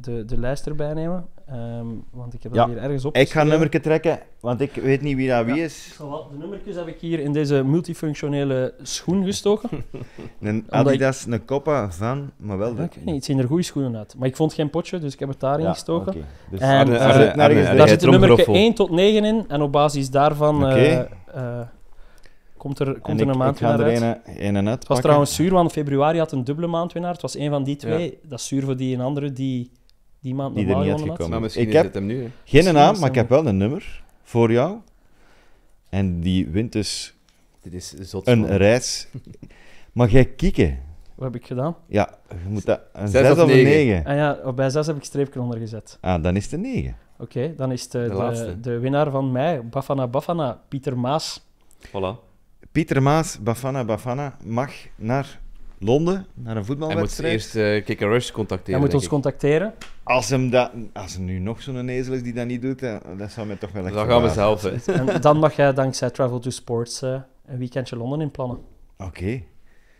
de, de lijst erbij nemen. Ehm, want ik heb dat hier ergens op. Ik ga een nummerke trekken, want ik weet niet wie dat wie is. de nummertjes heb ik hier in deze multifunctionele schoen gestoken. een Adidas, ik... een Coppa van, maar wel de... nee, het zien er goede schoenen uit. Maar ik vond geen potje, dus ik heb het daarin gestoken. Okay. Dus zit en, daar zitten nummerke 1 tot 9 in. En op basis daarvan... Komt er, komt er een maand? uit? het was trouwens zuur, want februari had een dubbele maandwinnaar. Het was een van die twee. Dat is zuur voor die en andere die die maand die er niet had nou, Maar ik heb hem nu. Geen naam, maar ik heb wel een nummer voor jou. En die wint dus Dit is zot, een reis. Mag jij kieken? Wat heb ik gedaan? Ja, je moet dat, een 6, of een 9. Ah ja, bij 6 heb ik streepje onder gezet. Ah, dan is het een 9. Oké, dan is het eh, de, de, de, de, winnaar van mij, Bafana Bafana, Pieter Maas. Voilà. Pieter Maas, Bafana Bafana, mag naar Londen, naar een voetbalwedstrijd. Hij moet eerst uh, Rush contacteren. Hij moet ons contacteren. Als hem, dat, als nu nog zo'n ezel is die dat niet doet, eh, dat zou mij toch wel echt Dan gaan we zelf. En dan mag jij dankzij Travel to Sports eh, een weekendje Londen inplannen. Oké.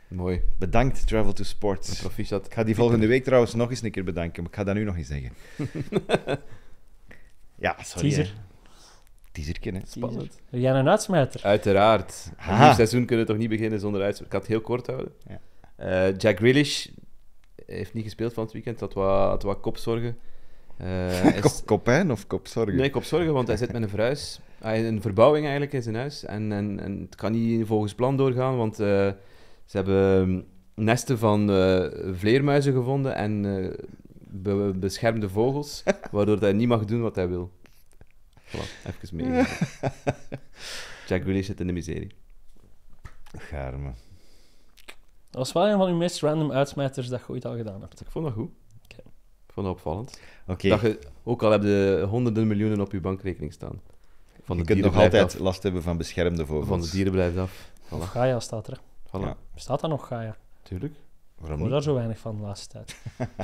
Mooi. Bedankt, Travel to Sports. Proficiat. Ik ga die volgende week trouwens nog eens een keer bedanken, maar ik ga dat nu nog niet zeggen. ja, sorry. Die is Spannend. Jan Jij een uitsmijter. Uiteraard. In Een nieuw seizoen kunnen we toch niet beginnen zonder uitsmijter. Ik had het heel kort houden. Eh, Jack Grealish heeft niet gespeeld van het weekend. Dat wat, had wat kopzorgen. Uh, is... Kopijn of kopzorgen? Nee, kopzorgen, want hij zit met een verhuis. Hij een verbouwing eigenlijk in zijn huis. En, en, het kan niet volgens plan doorgaan, want eh, ze hebben ehm, nesten van vleermuizen gevonden en beschermde vogels, waardoor hij niet mag doen wat hij wil. Voilà, even mee. Jack Winnie zit in de miserie. Garme. Dat was wel een van uw meest random uitsmijters dat je ooit al gedaan hebt. Ik vond dat goed. Okay. Ik vond dat opvallend. Oké. ook al heb je honderden miljoenen op je bankrekening staan. Van de je kunt nog altijd last hebben van beschermde vogels. Van de dieren blijft af. Voilà. Gaia staat er. Voilà. Staat daar nog Gaia? Tuurlijk. Waarom daar zo weinig van de laatste tijd.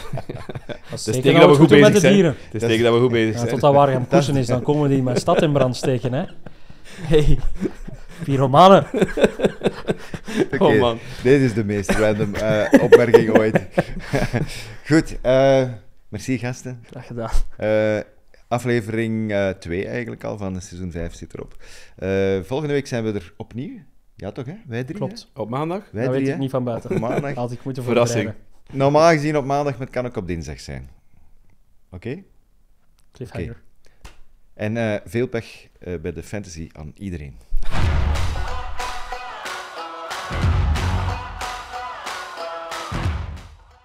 dat is teken dat we goed bezig zijn. Het is teken dat we goed bezig zijn. dat waar gaan poesen is, dan komen die mijn stad in brand steken, hè. Hey, pyromanen. okay, oh man. Dit is de meest random eh, opmerking ooit. goed, eh, merci gasten. Graag gedaan. Eh, aflevering 2 eigenlijk al van seizoen 5 zit erop. volgende week zijn we er opnieuw. Ja, toch, hè? Wij drie. Klopt. Op maandag? Wij dat nou, drie, weet ik niet van buiten. Op maandag. Had ik moeten Verrassing. Normaal gezien op maandag, maar kan ook op dinsdag zijn. Oké? Okay? En eh, veel pech eh, bij de fantasy aan iedereen.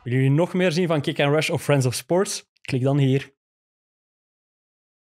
Willen jullie nog meer zien van Kick and Rush of Friends of Sports? Klik dan hier.